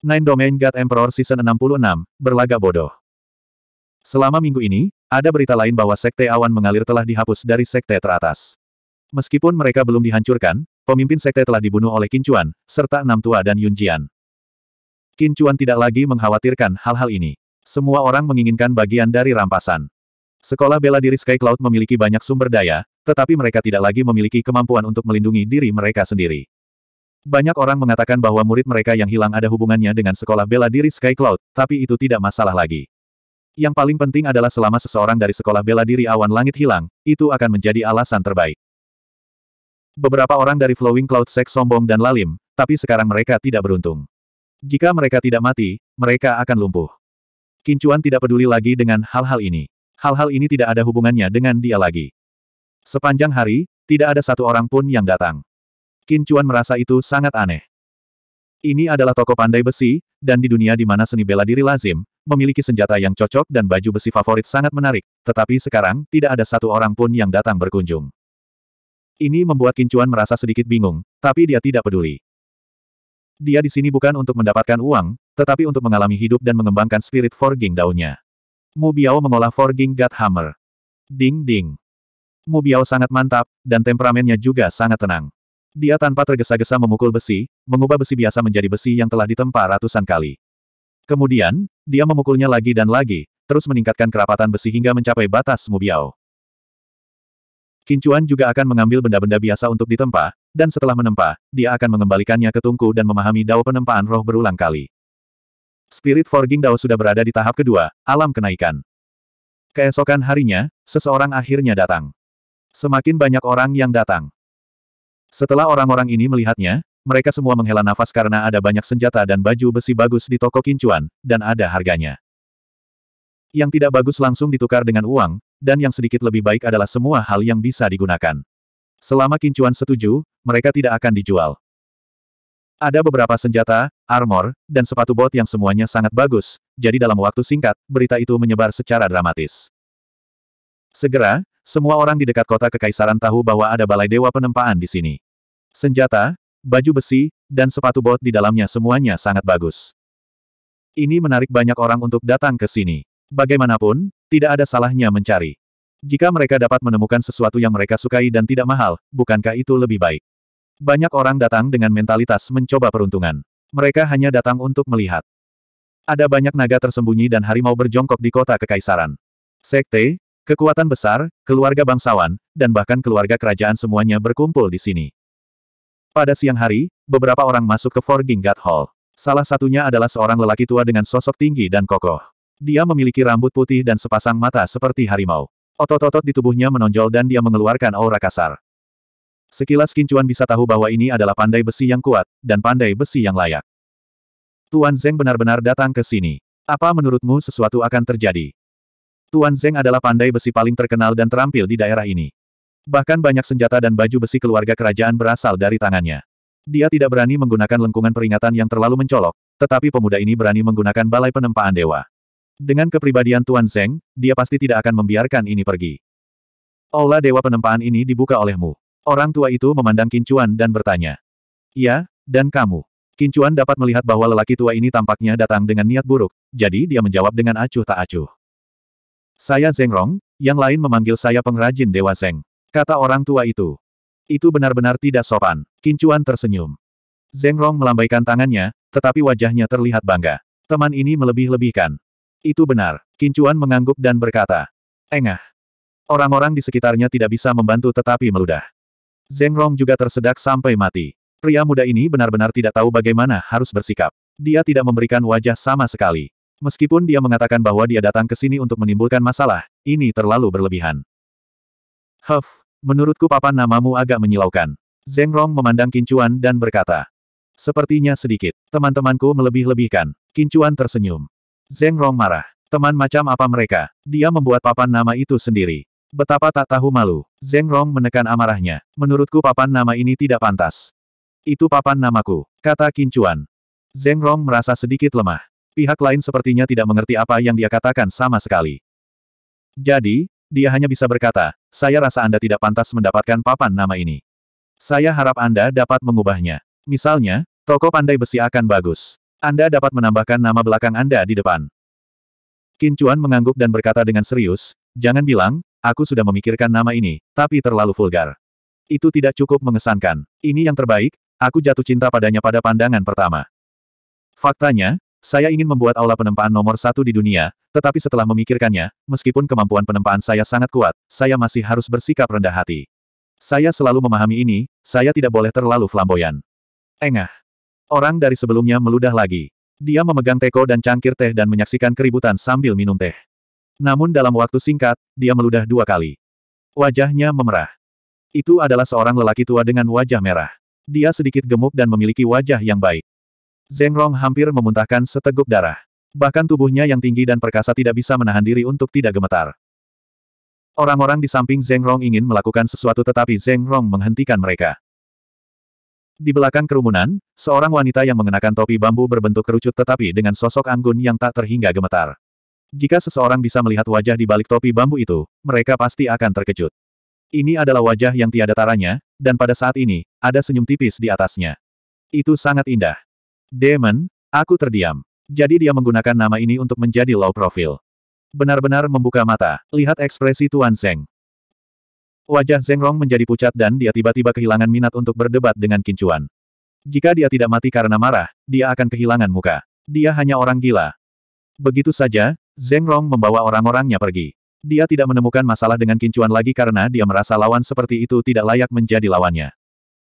Nine Domain God Emperor Season 66, Berlaga Bodoh. Selama minggu ini, ada berita lain bahwa Sekte Awan Mengalir telah dihapus dari Sekte teratas. Meskipun mereka belum dihancurkan, pemimpin Sekte telah dibunuh oleh Kincuan, serta Enam Tua dan Yunjian. Kincuan tidak lagi mengkhawatirkan hal-hal ini. Semua orang menginginkan bagian dari rampasan. Sekolah bela diri Sky Cloud memiliki banyak sumber daya, tetapi mereka tidak lagi memiliki kemampuan untuk melindungi diri mereka sendiri. Banyak orang mengatakan bahwa murid mereka yang hilang ada hubungannya dengan sekolah bela diri Sky Cloud, tapi itu tidak masalah lagi. Yang paling penting adalah selama seseorang dari sekolah bela diri awan langit hilang, itu akan menjadi alasan terbaik. Beberapa orang dari Flowing Cloud Sek sombong dan lalim, tapi sekarang mereka tidak beruntung. Jika mereka tidak mati, mereka akan lumpuh. Kincuan tidak peduli lagi dengan hal-hal ini. Hal-hal ini tidak ada hubungannya dengan dia lagi. Sepanjang hari, tidak ada satu orang pun yang datang. Qin Chuan merasa itu sangat aneh. Ini adalah toko pandai besi, dan di dunia di mana seni bela diri lazim, memiliki senjata yang cocok dan baju besi favorit sangat menarik, tetapi sekarang, tidak ada satu orang pun yang datang berkunjung. Ini membuat Kincuan merasa sedikit bingung, tapi dia tidak peduli. Dia di sini bukan untuk mendapatkan uang, tetapi untuk mengalami hidup dan mengembangkan spirit forging daunnya. Mu Biao mengolah forging God Hammer. Ding ding. Mu Biao sangat mantap, dan temperamennya juga sangat tenang. Dia tanpa tergesa-gesa memukul besi, mengubah besi biasa menjadi besi yang telah ditempa ratusan kali. Kemudian, dia memukulnya lagi dan lagi, terus meningkatkan kerapatan besi hingga mencapai batas Mubiao. Kincuan juga akan mengambil benda-benda biasa untuk ditempa, dan setelah menempa, dia akan mengembalikannya ke tungku dan memahami dao penempaan roh berulang kali. Spirit Forging Dao sudah berada di tahap kedua, alam kenaikan. Keesokan harinya, seseorang akhirnya datang. Semakin banyak orang yang datang. Setelah orang-orang ini melihatnya, mereka semua menghela nafas karena ada banyak senjata dan baju besi bagus di toko kincuan, dan ada harganya. Yang tidak bagus langsung ditukar dengan uang, dan yang sedikit lebih baik adalah semua hal yang bisa digunakan. Selama kincuan setuju, mereka tidak akan dijual. Ada beberapa senjata, armor, dan sepatu bot yang semuanya sangat bagus, jadi dalam waktu singkat, berita itu menyebar secara dramatis. Segera, semua orang di dekat kota kekaisaran tahu bahwa ada balai dewa penempaan di sini. Senjata, baju besi, dan sepatu bot di dalamnya semuanya sangat bagus. Ini menarik banyak orang untuk datang ke sini. Bagaimanapun, tidak ada salahnya mencari. Jika mereka dapat menemukan sesuatu yang mereka sukai dan tidak mahal, bukankah itu lebih baik? Banyak orang datang dengan mentalitas mencoba peruntungan. Mereka hanya datang untuk melihat. Ada banyak naga tersembunyi dan harimau berjongkok di kota kekaisaran. Sekte, Kekuatan besar, keluarga bangsawan, dan bahkan keluarga kerajaan semuanya berkumpul di sini. Pada siang hari, beberapa orang masuk ke Forging God Hall. Salah satunya adalah seorang lelaki tua dengan sosok tinggi dan kokoh. Dia memiliki rambut putih dan sepasang mata seperti harimau. Otot-otot di tubuhnya menonjol dan dia mengeluarkan aura kasar. Sekilas Kincuan bisa tahu bahwa ini adalah pandai besi yang kuat, dan pandai besi yang layak. Tuan Zeng benar-benar datang ke sini. Apa menurutmu sesuatu akan terjadi? Tuan Zeng adalah pandai besi paling terkenal dan terampil di daerah ini. Bahkan banyak senjata dan baju besi keluarga kerajaan berasal dari tangannya. Dia tidak berani menggunakan lengkungan peringatan yang terlalu mencolok, tetapi pemuda ini berani menggunakan balai penempaan dewa. Dengan kepribadian Tuan Zeng, dia pasti tidak akan membiarkan ini pergi. Aula dewa penempaan ini dibuka olehmu. Orang tua itu memandang Kincuan dan bertanya. Ya, dan kamu. Kincuan dapat melihat bahwa lelaki tua ini tampaknya datang dengan niat buruk, jadi dia menjawab dengan acuh tak acuh. Saya Zeng Rong, yang lain memanggil saya pengrajin Dewa Zeng. Kata orang tua itu. Itu benar-benar tidak sopan. Kincuan tersenyum. Zeng Rong melambaikan tangannya, tetapi wajahnya terlihat bangga. Teman ini melebih-lebihkan. Itu benar. Kincuan mengangguk dan berkata. Engah. Orang-orang di sekitarnya tidak bisa membantu tetapi meludah. Zeng Rong juga tersedak sampai mati. Pria muda ini benar-benar tidak tahu bagaimana harus bersikap. Dia tidak memberikan wajah sama sekali. Meskipun dia mengatakan bahwa dia datang ke sini untuk menimbulkan masalah, ini terlalu berlebihan. Huff, menurutku papan namamu agak menyilaukan. Zeng Rong memandang Kincuan dan berkata. Sepertinya sedikit. Teman-temanku melebih-lebihkan. Kincuan tersenyum. Zeng Rong marah. Teman macam apa mereka? Dia membuat papan nama itu sendiri. Betapa tak tahu malu. Zeng Rong menekan amarahnya. Menurutku papan nama ini tidak pantas. Itu papan namaku, kata Kincuan. Zeng Rong merasa sedikit lemah. Pihak lain sepertinya tidak mengerti apa yang dia katakan sama sekali. Jadi, dia hanya bisa berkata, saya rasa Anda tidak pantas mendapatkan papan nama ini. Saya harap Anda dapat mengubahnya. Misalnya, toko pandai besi akan bagus. Anda dapat menambahkan nama belakang Anda di depan. Kincuan mengangguk dan berkata dengan serius, jangan bilang, aku sudah memikirkan nama ini, tapi terlalu vulgar. Itu tidak cukup mengesankan. Ini yang terbaik, aku jatuh cinta padanya pada pandangan pertama. Faktanya, saya ingin membuat aula penempaan nomor satu di dunia, tetapi setelah memikirkannya, meskipun kemampuan penempaan saya sangat kuat, saya masih harus bersikap rendah hati. Saya selalu memahami ini, saya tidak boleh terlalu flamboyan. Engah. Orang dari sebelumnya meludah lagi. Dia memegang teko dan cangkir teh dan menyaksikan keributan sambil minum teh. Namun dalam waktu singkat, dia meludah dua kali. Wajahnya memerah. Itu adalah seorang lelaki tua dengan wajah merah. Dia sedikit gemuk dan memiliki wajah yang baik. Zeng Rong hampir memuntahkan seteguk darah. Bahkan tubuhnya yang tinggi dan perkasa tidak bisa menahan diri untuk tidak gemetar. Orang-orang di samping Zeng Rong ingin melakukan sesuatu tetapi Zeng Rong menghentikan mereka. Di belakang kerumunan, seorang wanita yang mengenakan topi bambu berbentuk kerucut tetapi dengan sosok anggun yang tak terhingga gemetar. Jika seseorang bisa melihat wajah di balik topi bambu itu, mereka pasti akan terkejut. Ini adalah wajah yang tiada taranya, dan pada saat ini, ada senyum tipis di atasnya. Itu sangat indah. Demon, aku terdiam. Jadi dia menggunakan nama ini untuk menjadi low profile. Benar-benar membuka mata, lihat ekspresi Tuan Zeng. Wajah Zeng Rong menjadi pucat dan dia tiba-tiba kehilangan minat untuk berdebat dengan Kincuan. Jika dia tidak mati karena marah, dia akan kehilangan muka. Dia hanya orang gila. Begitu saja, Zeng Rong membawa orang-orangnya pergi. Dia tidak menemukan masalah dengan Kincuan lagi karena dia merasa lawan seperti itu tidak layak menjadi lawannya.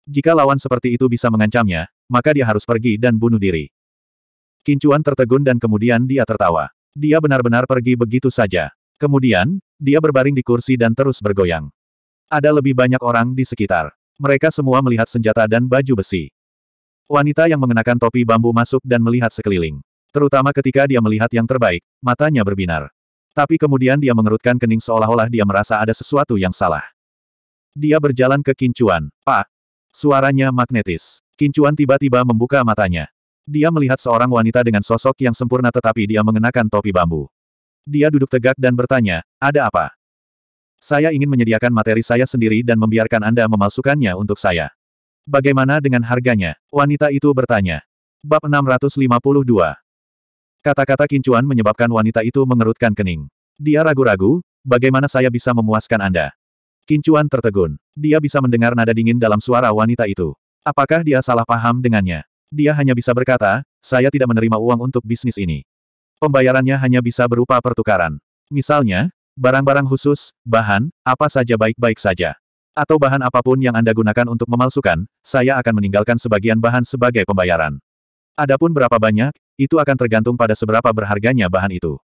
Jika lawan seperti itu bisa mengancamnya, maka dia harus pergi dan bunuh diri. Kincuan tertegun dan kemudian dia tertawa. Dia benar-benar pergi begitu saja. Kemudian, dia berbaring di kursi dan terus bergoyang. Ada lebih banyak orang di sekitar. Mereka semua melihat senjata dan baju besi. Wanita yang mengenakan topi bambu masuk dan melihat sekeliling. Terutama ketika dia melihat yang terbaik, matanya berbinar. Tapi kemudian dia mengerutkan kening seolah-olah dia merasa ada sesuatu yang salah. Dia berjalan ke kincuan. Pak! Ah! Suaranya magnetis. Kincuan tiba-tiba membuka matanya. Dia melihat seorang wanita dengan sosok yang sempurna tetapi dia mengenakan topi bambu. Dia duduk tegak dan bertanya, ada apa? Saya ingin menyediakan materi saya sendiri dan membiarkan Anda memalsukannya untuk saya. Bagaimana dengan harganya? Wanita itu bertanya. Bab 652 Kata-kata kincuan menyebabkan wanita itu mengerutkan kening. Dia ragu-ragu, bagaimana saya bisa memuaskan Anda? Kincuan tertegun. Dia bisa mendengar nada dingin dalam suara wanita itu. Apakah dia salah paham dengannya? Dia hanya bisa berkata, saya tidak menerima uang untuk bisnis ini. Pembayarannya hanya bisa berupa pertukaran. Misalnya, barang-barang khusus, bahan, apa saja baik-baik saja. Atau bahan apapun yang Anda gunakan untuk memalsukan, saya akan meninggalkan sebagian bahan sebagai pembayaran. Adapun berapa banyak, itu akan tergantung pada seberapa berharganya bahan itu.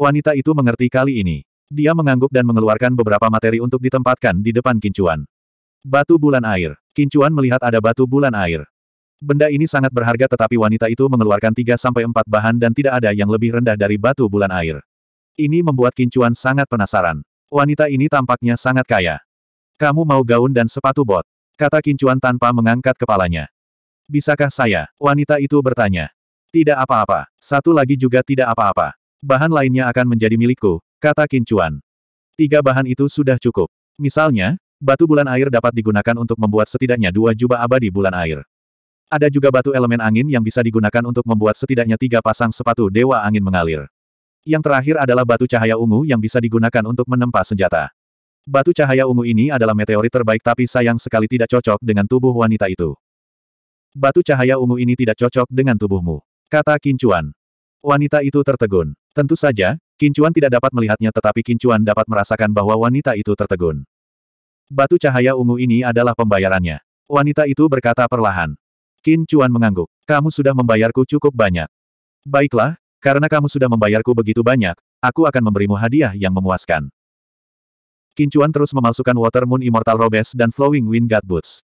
Wanita itu mengerti kali ini. Dia mengangguk dan mengeluarkan beberapa materi untuk ditempatkan di depan kincuan. Batu bulan air. Kincuan melihat ada batu bulan air. Benda ini sangat berharga tetapi wanita itu mengeluarkan 3-4 bahan dan tidak ada yang lebih rendah dari batu bulan air. Ini membuat Kincuan sangat penasaran. Wanita ini tampaknya sangat kaya. Kamu mau gaun dan sepatu bot? Kata Kincuan tanpa mengangkat kepalanya. Bisakah saya? Wanita itu bertanya. Tidak apa-apa. Satu lagi juga tidak apa-apa. Bahan lainnya akan menjadi milikku, kata Kincuan. Tiga bahan itu sudah cukup. Misalnya, Batu bulan air dapat digunakan untuk membuat setidaknya dua jubah abadi bulan air. Ada juga batu elemen angin yang bisa digunakan untuk membuat setidaknya tiga pasang sepatu dewa angin mengalir. Yang terakhir adalah batu cahaya ungu yang bisa digunakan untuk menempa senjata. Batu cahaya ungu ini adalah meteorit terbaik tapi sayang sekali tidak cocok dengan tubuh wanita itu. Batu cahaya ungu ini tidak cocok dengan tubuhmu. Kata Kincuan. Wanita itu tertegun. Tentu saja, Kincuan tidak dapat melihatnya tetapi Kincuan dapat merasakan bahwa wanita itu tertegun. Batu cahaya ungu ini adalah pembayarannya. Wanita itu berkata perlahan. Qin Chuan mengangguk. Kamu sudah membayarku cukup banyak. Baiklah, karena kamu sudah membayarku begitu banyak, aku akan memberimu hadiah yang memuaskan. Qin Chuan terus memalsukan Water Moon Immortal Robes dan Flowing Wind God Boots.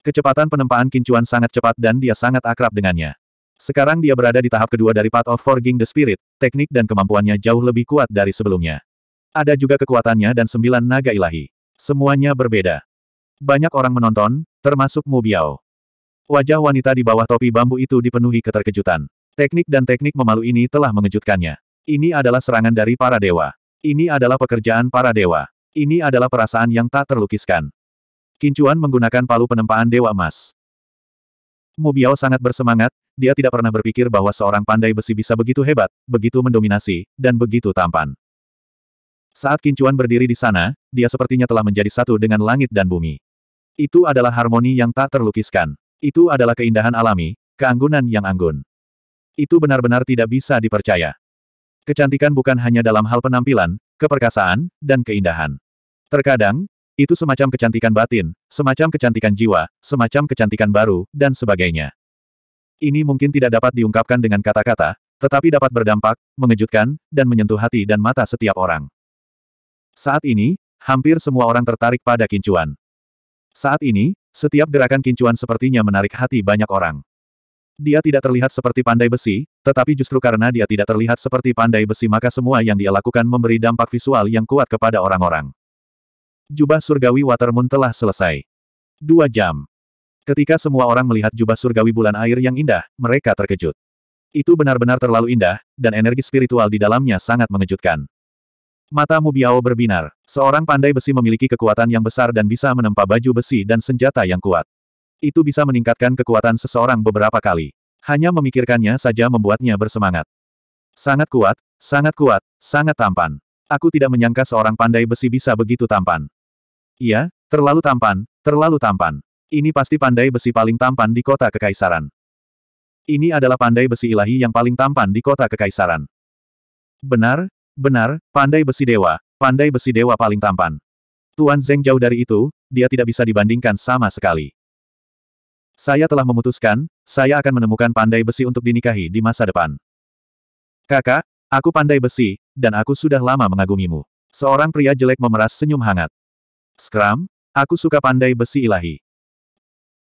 Kecepatan penempaan Qin Chuan sangat cepat dan dia sangat akrab dengannya. Sekarang dia berada di tahap kedua dari Path of Forging the Spirit, teknik dan kemampuannya jauh lebih kuat dari sebelumnya. Ada juga kekuatannya dan sembilan naga ilahi. Semuanya berbeda. Banyak orang menonton, termasuk Mu Biao. Wajah wanita di bawah topi bambu itu dipenuhi keterkejutan. Teknik dan teknik memalu ini telah mengejutkannya. Ini adalah serangan dari para dewa. Ini adalah pekerjaan para dewa. Ini adalah perasaan yang tak terlukiskan. Kincuan menggunakan palu penempaan dewa emas. Mu Biao sangat bersemangat, dia tidak pernah berpikir bahwa seorang pandai besi bisa begitu hebat, begitu mendominasi, dan begitu tampan. Saat Kincuan berdiri di sana, dia sepertinya telah menjadi satu dengan langit dan bumi. Itu adalah harmoni yang tak terlukiskan. Itu adalah keindahan alami, keanggunan yang anggun. Itu benar-benar tidak bisa dipercaya. Kecantikan bukan hanya dalam hal penampilan, keperkasaan, dan keindahan. Terkadang, itu semacam kecantikan batin, semacam kecantikan jiwa, semacam kecantikan baru, dan sebagainya. Ini mungkin tidak dapat diungkapkan dengan kata-kata, tetapi dapat berdampak, mengejutkan, dan menyentuh hati dan mata setiap orang. Saat ini, hampir semua orang tertarik pada kincuan. Saat ini, setiap gerakan kincuan sepertinya menarik hati banyak orang. Dia tidak terlihat seperti pandai besi, tetapi justru karena dia tidak terlihat seperti pandai besi maka semua yang dia lakukan memberi dampak visual yang kuat kepada orang-orang. Jubah surgawi Watermoon telah selesai. Dua jam. Ketika semua orang melihat jubah surgawi bulan air yang indah, mereka terkejut. Itu benar-benar terlalu indah, dan energi spiritual di dalamnya sangat mengejutkan. Mata Mubiao berbinar. Seorang pandai besi memiliki kekuatan yang besar dan bisa menempa baju besi dan senjata yang kuat. Itu bisa meningkatkan kekuatan seseorang beberapa kali. Hanya memikirkannya saja membuatnya bersemangat. Sangat kuat, sangat kuat, sangat tampan. Aku tidak menyangka seorang pandai besi bisa begitu tampan. Iya, terlalu tampan, terlalu tampan. Ini pasti pandai besi paling tampan di kota kekaisaran. Ini adalah pandai besi ilahi yang paling tampan di kota kekaisaran. Benar, Benar, pandai besi dewa, pandai besi dewa paling tampan. Tuan Zeng jauh dari itu, dia tidak bisa dibandingkan sama sekali. Saya telah memutuskan, saya akan menemukan pandai besi untuk dinikahi di masa depan. Kakak, aku pandai besi, dan aku sudah lama mengagumimu. Seorang pria jelek memeras senyum hangat. Skram, aku suka pandai besi ilahi.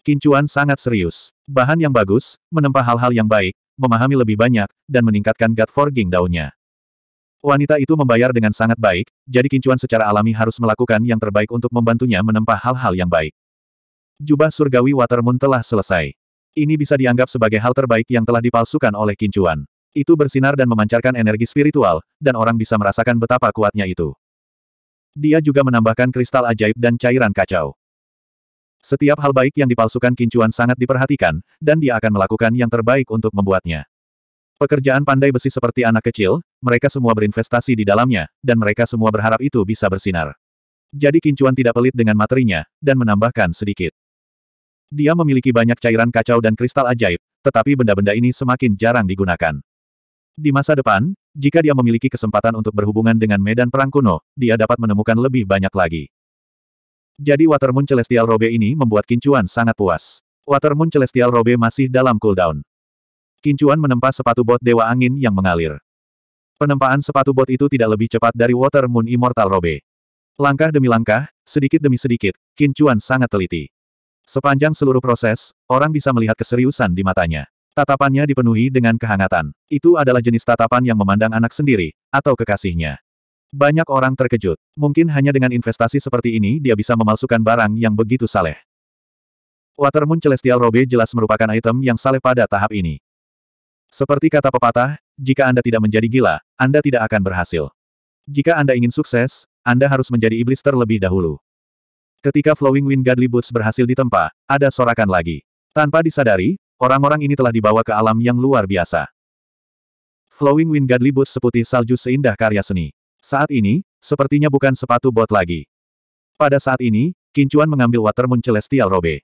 Kincuan sangat serius. Bahan yang bagus, menempa hal-hal yang baik, memahami lebih banyak, dan meningkatkan gut forging daunnya. Wanita itu membayar dengan sangat baik, jadi Kincuan secara alami harus melakukan yang terbaik untuk membantunya menempa hal-hal yang baik. Jubah surgawi Watermoon telah selesai. Ini bisa dianggap sebagai hal terbaik yang telah dipalsukan oleh Kincuan. Itu bersinar dan memancarkan energi spiritual, dan orang bisa merasakan betapa kuatnya itu. Dia juga menambahkan kristal ajaib dan cairan kacau. Setiap hal baik yang dipalsukan Kincuan sangat diperhatikan, dan dia akan melakukan yang terbaik untuk membuatnya. Pekerjaan pandai besi seperti anak kecil, mereka semua berinvestasi di dalamnya, dan mereka semua berharap itu bisa bersinar. Jadi Kincuan tidak pelit dengan materinya, dan menambahkan sedikit. Dia memiliki banyak cairan kacau dan kristal ajaib, tetapi benda-benda ini semakin jarang digunakan. Di masa depan, jika dia memiliki kesempatan untuk berhubungan dengan medan perang kuno, dia dapat menemukan lebih banyak lagi. Jadi Watermoon Celestial Robe ini membuat Kincuan sangat puas. Watermoon Celestial Robe masih dalam cooldown. Kincuan menempa sepatu bot Dewa Angin yang mengalir. Penempaan sepatu bot itu tidak lebih cepat dari Water Moon Immortal Robe. Langkah demi langkah, sedikit demi sedikit, Kincuan sangat teliti. Sepanjang seluruh proses, orang bisa melihat keseriusan di matanya. Tatapannya dipenuhi dengan kehangatan. Itu adalah jenis tatapan yang memandang anak sendiri, atau kekasihnya. Banyak orang terkejut. Mungkin hanya dengan investasi seperti ini dia bisa memalsukan barang yang begitu saleh. Watermoon Celestial Robe jelas merupakan item yang saleh pada tahap ini. Seperti kata pepatah, jika Anda tidak menjadi gila, Anda tidak akan berhasil. Jika Anda ingin sukses, Anda harus menjadi iblis terlebih dahulu. Ketika Flowing Wind Godly Boots berhasil ditempa, ada sorakan lagi. Tanpa disadari, orang-orang ini telah dibawa ke alam yang luar biasa. Flowing Wind Godly Boots seputih salju seindah karya seni. Saat ini, sepertinya bukan sepatu bot lagi. Pada saat ini, Kincuan mengambil Watermoon Celestial Robe.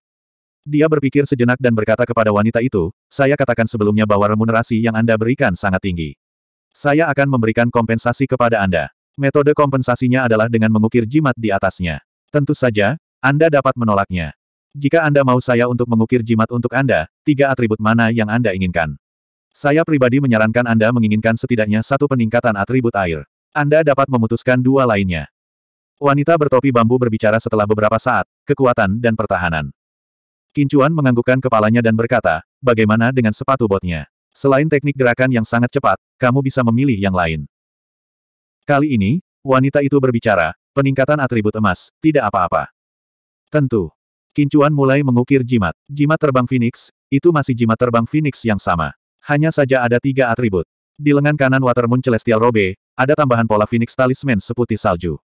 Dia berpikir sejenak dan berkata kepada wanita itu, saya katakan sebelumnya bahwa remunerasi yang Anda berikan sangat tinggi. Saya akan memberikan kompensasi kepada Anda. Metode kompensasinya adalah dengan mengukir jimat di atasnya. Tentu saja, Anda dapat menolaknya. Jika Anda mau saya untuk mengukir jimat untuk Anda, tiga atribut mana yang Anda inginkan? Saya pribadi menyarankan Anda menginginkan setidaknya satu peningkatan atribut air. Anda dapat memutuskan dua lainnya. Wanita bertopi bambu berbicara setelah beberapa saat, kekuatan dan pertahanan. Kincuan menganggukkan kepalanya dan berkata, bagaimana dengan sepatu botnya? Selain teknik gerakan yang sangat cepat, kamu bisa memilih yang lain. Kali ini, wanita itu berbicara, peningkatan atribut emas, tidak apa-apa. Tentu. Kincuan mulai mengukir jimat. Jimat terbang Phoenix, itu masih jimat terbang Phoenix yang sama. Hanya saja ada tiga atribut. Di lengan kanan Watermoon Celestial Robe, ada tambahan pola Phoenix Talisman seputih salju.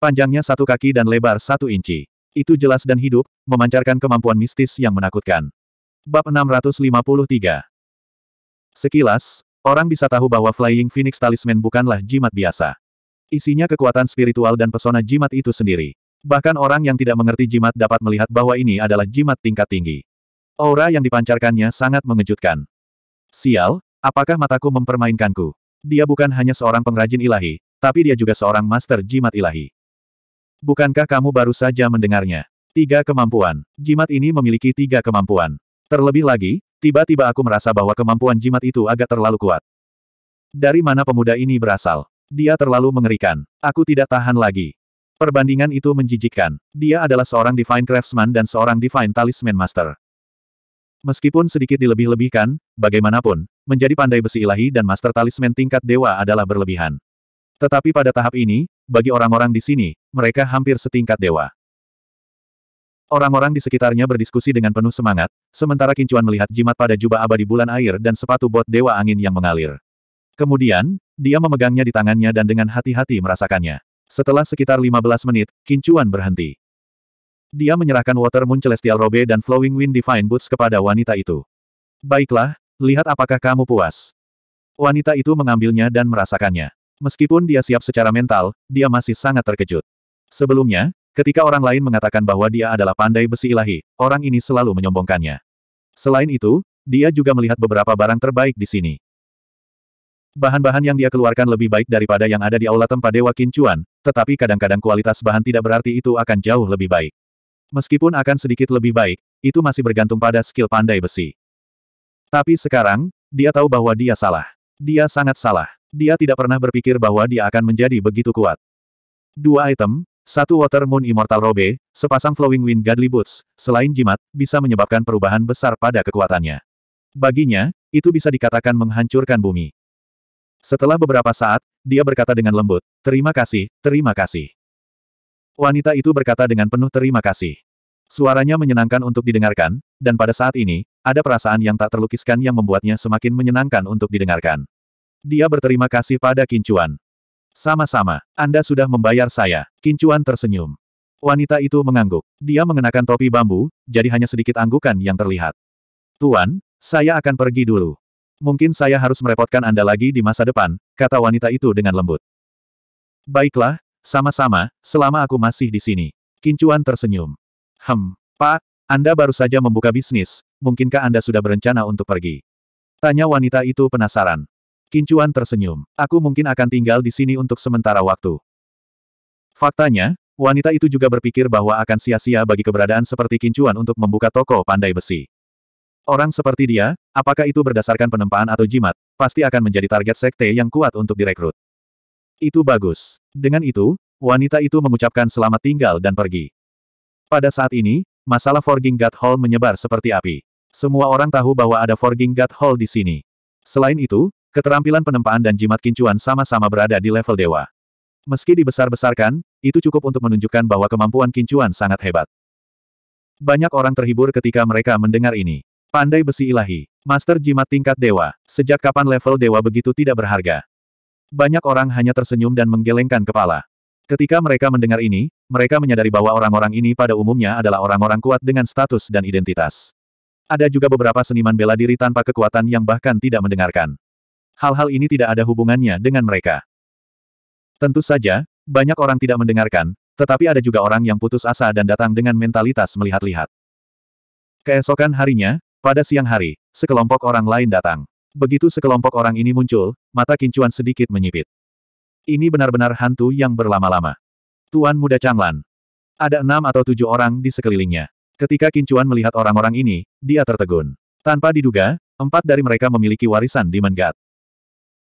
Panjangnya satu kaki dan lebar satu inci. Itu jelas dan hidup, memancarkan kemampuan mistis yang menakutkan. Bab 653 Sekilas, orang bisa tahu bahwa Flying Phoenix Talisman bukanlah jimat biasa. Isinya kekuatan spiritual dan pesona jimat itu sendiri. Bahkan orang yang tidak mengerti jimat dapat melihat bahwa ini adalah jimat tingkat tinggi. Aura yang dipancarkannya sangat mengejutkan. Sial, apakah mataku mempermainkanku? Dia bukan hanya seorang pengrajin ilahi, tapi dia juga seorang master jimat ilahi. Bukankah kamu baru saja mendengarnya? Tiga kemampuan. Jimat ini memiliki tiga kemampuan. Terlebih lagi, tiba-tiba aku merasa bahwa kemampuan jimat itu agak terlalu kuat. Dari mana pemuda ini berasal? Dia terlalu mengerikan. Aku tidak tahan lagi. Perbandingan itu menjijikkan. Dia adalah seorang Divine Craftsman dan seorang Divine Talisman Master. Meskipun sedikit dilebih-lebihkan, bagaimanapun, menjadi pandai besi ilahi dan Master Talisman tingkat dewa adalah berlebihan. Tetapi pada tahap ini, bagi orang-orang di sini, mereka hampir setingkat dewa. Orang-orang di sekitarnya berdiskusi dengan penuh semangat, sementara Kincuan melihat jimat pada jubah abadi bulan air dan sepatu bot dewa angin yang mengalir. Kemudian, dia memegangnya di tangannya dan dengan hati-hati merasakannya. Setelah sekitar 15 menit, Kincuan berhenti. Dia menyerahkan Water Moon Celestial Robe dan Flowing Wind Divine Boots kepada wanita itu. Baiklah, lihat apakah kamu puas. Wanita itu mengambilnya dan merasakannya. Meskipun dia siap secara mental, dia masih sangat terkejut. Sebelumnya, ketika orang lain mengatakan bahwa dia adalah pandai besi ilahi, orang ini selalu menyombongkannya. Selain itu, dia juga melihat beberapa barang terbaik di sini. Bahan-bahan yang dia keluarkan lebih baik daripada yang ada di aula tempat Dewa Kincuan, tetapi kadang-kadang kualitas bahan tidak berarti itu akan jauh lebih baik. Meskipun akan sedikit lebih baik, itu masih bergantung pada skill pandai besi. Tapi sekarang, dia tahu bahwa dia salah. Dia sangat salah. Dia tidak pernah berpikir bahwa dia akan menjadi begitu kuat. Dua item, satu Water Moon Immortal Robe, sepasang Flowing Wind Godly Boots, selain jimat, bisa menyebabkan perubahan besar pada kekuatannya. Baginya, itu bisa dikatakan menghancurkan bumi. Setelah beberapa saat, dia berkata dengan lembut, terima kasih, terima kasih. Wanita itu berkata dengan penuh terima kasih. Suaranya menyenangkan untuk didengarkan, dan pada saat ini, ada perasaan yang tak terlukiskan yang membuatnya semakin menyenangkan untuk didengarkan. Dia berterima kasih pada Kincuan. Sama-sama, Anda sudah membayar saya. Kincuan tersenyum. Wanita itu mengangguk. Dia mengenakan topi bambu, jadi hanya sedikit anggukan yang terlihat. Tuan, saya akan pergi dulu. Mungkin saya harus merepotkan Anda lagi di masa depan, kata wanita itu dengan lembut. Baiklah, sama-sama, selama aku masih di sini. Kincuan tersenyum. Hem, Pak, Anda baru saja membuka bisnis, mungkinkah Anda sudah berencana untuk pergi? Tanya wanita itu penasaran. Kincuan tersenyum. Aku mungkin akan tinggal di sini untuk sementara waktu. Faktanya, wanita itu juga berpikir bahwa akan sia-sia bagi keberadaan seperti Kincuan untuk membuka toko pandai besi. Orang seperti dia, apakah itu berdasarkan penempaan atau jimat, pasti akan menjadi target sekte yang kuat untuk direkrut. Itu bagus. Dengan itu, wanita itu mengucapkan selamat tinggal dan pergi. Pada saat ini, masalah Forging God Hall menyebar seperti api. Semua orang tahu bahwa ada Forging God Hall di sini. Selain itu, Keterampilan penempaan dan jimat kincuan sama-sama berada di level dewa. Meski dibesar-besarkan, itu cukup untuk menunjukkan bahwa kemampuan kincuan sangat hebat. Banyak orang terhibur ketika mereka mendengar ini. Pandai besi ilahi. Master jimat tingkat dewa. Sejak kapan level dewa begitu tidak berharga? Banyak orang hanya tersenyum dan menggelengkan kepala. Ketika mereka mendengar ini, mereka menyadari bahwa orang-orang ini pada umumnya adalah orang-orang kuat dengan status dan identitas. Ada juga beberapa seniman bela diri tanpa kekuatan yang bahkan tidak mendengarkan hal-hal ini tidak ada hubungannya dengan mereka. Tentu saja, banyak orang tidak mendengarkan, tetapi ada juga orang yang putus asa dan datang dengan mentalitas melihat-lihat. Keesokan harinya, pada siang hari, sekelompok orang lain datang. Begitu sekelompok orang ini muncul, mata Kincuan sedikit menyipit. Ini benar-benar hantu yang berlama-lama. Tuan Muda Changlan. Ada enam atau tujuh orang di sekelilingnya. Ketika Kincuan melihat orang-orang ini, dia tertegun. Tanpa diduga, empat dari mereka memiliki warisan di Mengat.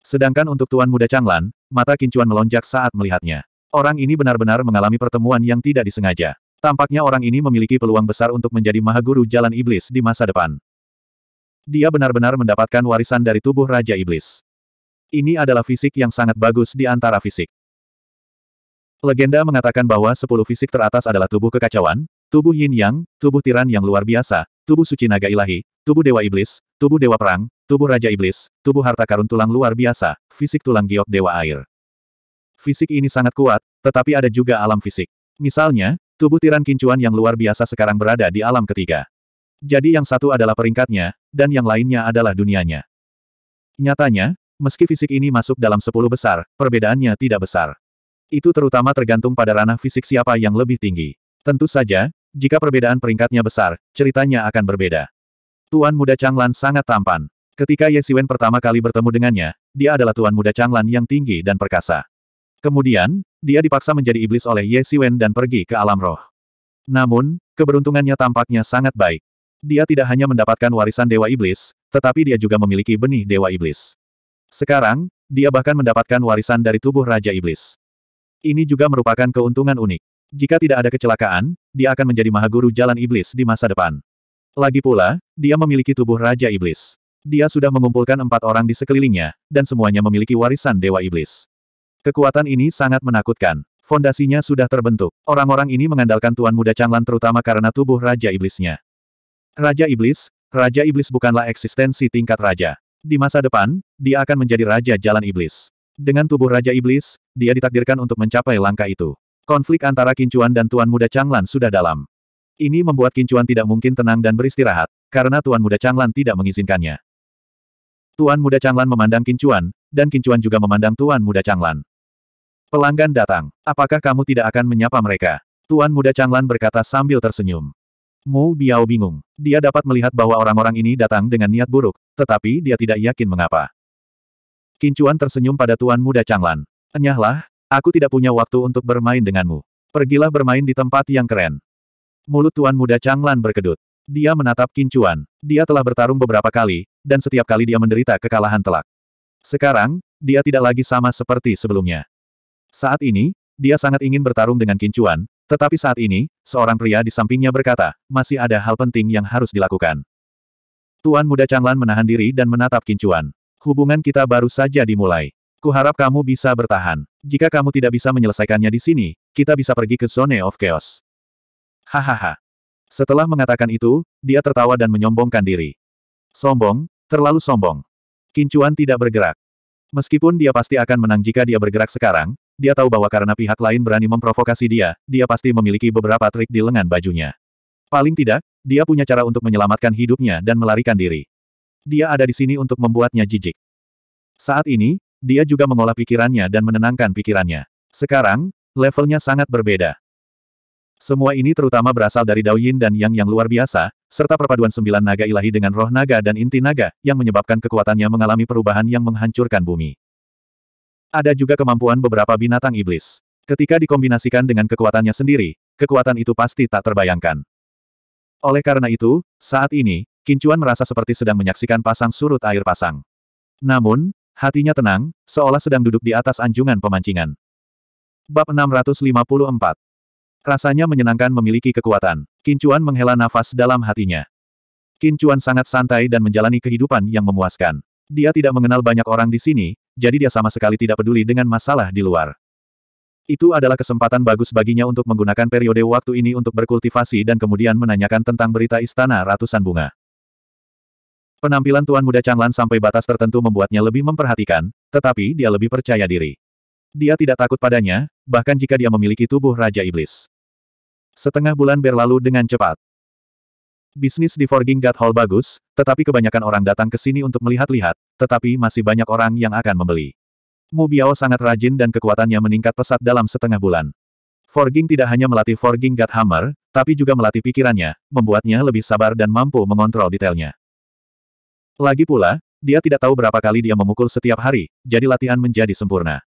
Sedangkan untuk Tuan Muda Changlan, mata Kincuan melonjak saat melihatnya. Orang ini benar-benar mengalami pertemuan yang tidak disengaja. Tampaknya orang ini memiliki peluang besar untuk menjadi maha guru jalan iblis di masa depan. Dia benar-benar mendapatkan warisan dari tubuh Raja Iblis. Ini adalah fisik yang sangat bagus di antara fisik. Legenda mengatakan bahwa sepuluh fisik teratas adalah tubuh kekacauan, tubuh yin yang, tubuh tiran yang luar biasa, tubuh suci naga ilahi, tubuh dewa iblis, tubuh dewa perang, Tubuh Raja Iblis, tubuh harta karun tulang luar biasa, fisik tulang giok Dewa Air. Fisik ini sangat kuat, tetapi ada juga alam fisik. Misalnya, tubuh tiran kincuan yang luar biasa sekarang berada di alam ketiga. Jadi yang satu adalah peringkatnya, dan yang lainnya adalah dunianya. Nyatanya, meski fisik ini masuk dalam sepuluh besar, perbedaannya tidak besar. Itu terutama tergantung pada ranah fisik siapa yang lebih tinggi. Tentu saja, jika perbedaan peringkatnya besar, ceritanya akan berbeda. Tuan muda Changlan sangat tampan. Ketika Ye Siwen pertama kali bertemu dengannya, dia adalah tuan muda Changlan yang tinggi dan perkasa. Kemudian, dia dipaksa menjadi iblis oleh Ye Siwen dan pergi ke alam roh. Namun, keberuntungannya tampaknya sangat baik. Dia tidak hanya mendapatkan warisan Dewa Iblis, tetapi dia juga memiliki benih Dewa Iblis. Sekarang, dia bahkan mendapatkan warisan dari tubuh Raja Iblis. Ini juga merupakan keuntungan unik. Jika tidak ada kecelakaan, dia akan menjadi mahaguru jalan iblis di masa depan. Lagi pula, dia memiliki tubuh Raja Iblis. Dia sudah mengumpulkan empat orang di sekelilingnya, dan semuanya memiliki warisan Dewa Iblis. Kekuatan ini sangat menakutkan. Fondasinya sudah terbentuk. Orang-orang ini mengandalkan Tuan Muda Changlan terutama karena tubuh Raja Iblisnya. Raja Iblis, Raja Iblis bukanlah eksistensi tingkat raja. Di masa depan, dia akan menjadi Raja Jalan Iblis. Dengan tubuh Raja Iblis, dia ditakdirkan untuk mencapai langkah itu. Konflik antara Kincuan dan Tuan Muda Changlan sudah dalam. Ini membuat Kincuan tidak mungkin tenang dan beristirahat, karena Tuan Muda Changlan tidak mengizinkannya. Tuan Muda Changlan memandang Kincuan, dan Kincuan juga memandang Tuan Muda Changlan. Pelanggan datang. Apakah kamu tidak akan menyapa mereka? Tuan Muda Changlan berkata sambil tersenyum. Mu Biao bingung. Dia dapat melihat bahwa orang-orang ini datang dengan niat buruk, tetapi dia tidak yakin mengapa. Kincuan tersenyum pada Tuan Muda Changlan. Enyahlah, aku tidak punya waktu untuk bermain denganmu. Pergilah bermain di tempat yang keren. Mulut Tuan Muda Changlan berkedut. Dia menatap Kincuan. Dia telah bertarung beberapa kali, dan setiap kali dia menderita kekalahan telak. Sekarang, dia tidak lagi sama seperti sebelumnya. Saat ini, dia sangat ingin bertarung dengan Kincuan, tetapi saat ini, seorang pria di sampingnya berkata, masih ada hal penting yang harus dilakukan. Tuan muda Changlan menahan diri dan menatap Kincuan. Hubungan kita baru saja dimulai. Kuharap kamu bisa bertahan. Jika kamu tidak bisa menyelesaikannya di sini, kita bisa pergi ke Zone of Chaos. Hahaha. Setelah mengatakan itu, dia tertawa dan menyombongkan diri. Sombong, Terlalu sombong. Kincuan tidak bergerak. Meskipun dia pasti akan menang jika dia bergerak sekarang, dia tahu bahwa karena pihak lain berani memprovokasi dia, dia pasti memiliki beberapa trik di lengan bajunya. Paling tidak, dia punya cara untuk menyelamatkan hidupnya dan melarikan diri. Dia ada di sini untuk membuatnya jijik. Saat ini, dia juga mengolah pikirannya dan menenangkan pikirannya. Sekarang, levelnya sangat berbeda. Semua ini terutama berasal dari Dao Yin dan Yang yang luar biasa, serta perpaduan sembilan naga ilahi dengan roh naga dan inti naga, yang menyebabkan kekuatannya mengalami perubahan yang menghancurkan bumi. Ada juga kemampuan beberapa binatang iblis. Ketika dikombinasikan dengan kekuatannya sendiri, kekuatan itu pasti tak terbayangkan. Oleh karena itu, saat ini, Kincuan merasa seperti sedang menyaksikan pasang surut air pasang. Namun, hatinya tenang, seolah sedang duduk di atas anjungan pemancingan. Bab 654 Rasanya menyenangkan memiliki kekuatan. Kincuan menghela nafas dalam hatinya. Kincuan sangat santai dan menjalani kehidupan yang memuaskan. Dia tidak mengenal banyak orang di sini, jadi dia sama sekali tidak peduli dengan masalah di luar. Itu adalah kesempatan bagus baginya untuk menggunakan periode waktu ini untuk berkultivasi dan kemudian menanyakan tentang berita istana ratusan bunga. Penampilan Tuan Muda Changlan sampai batas tertentu membuatnya lebih memperhatikan, tetapi dia lebih percaya diri. Dia tidak takut padanya, bahkan jika dia memiliki tubuh Raja Iblis. Setengah bulan berlalu dengan cepat. Bisnis di Forging God Hall bagus, tetapi kebanyakan orang datang ke sini untuk melihat-lihat, tetapi masih banyak orang yang akan membeli. Mu Biao sangat rajin dan kekuatannya meningkat pesat dalam setengah bulan. Forging tidak hanya melatih Forging God Hammer, tapi juga melatih pikirannya, membuatnya lebih sabar dan mampu mengontrol detailnya. Lagi pula, dia tidak tahu berapa kali dia memukul setiap hari, jadi latihan menjadi sempurna.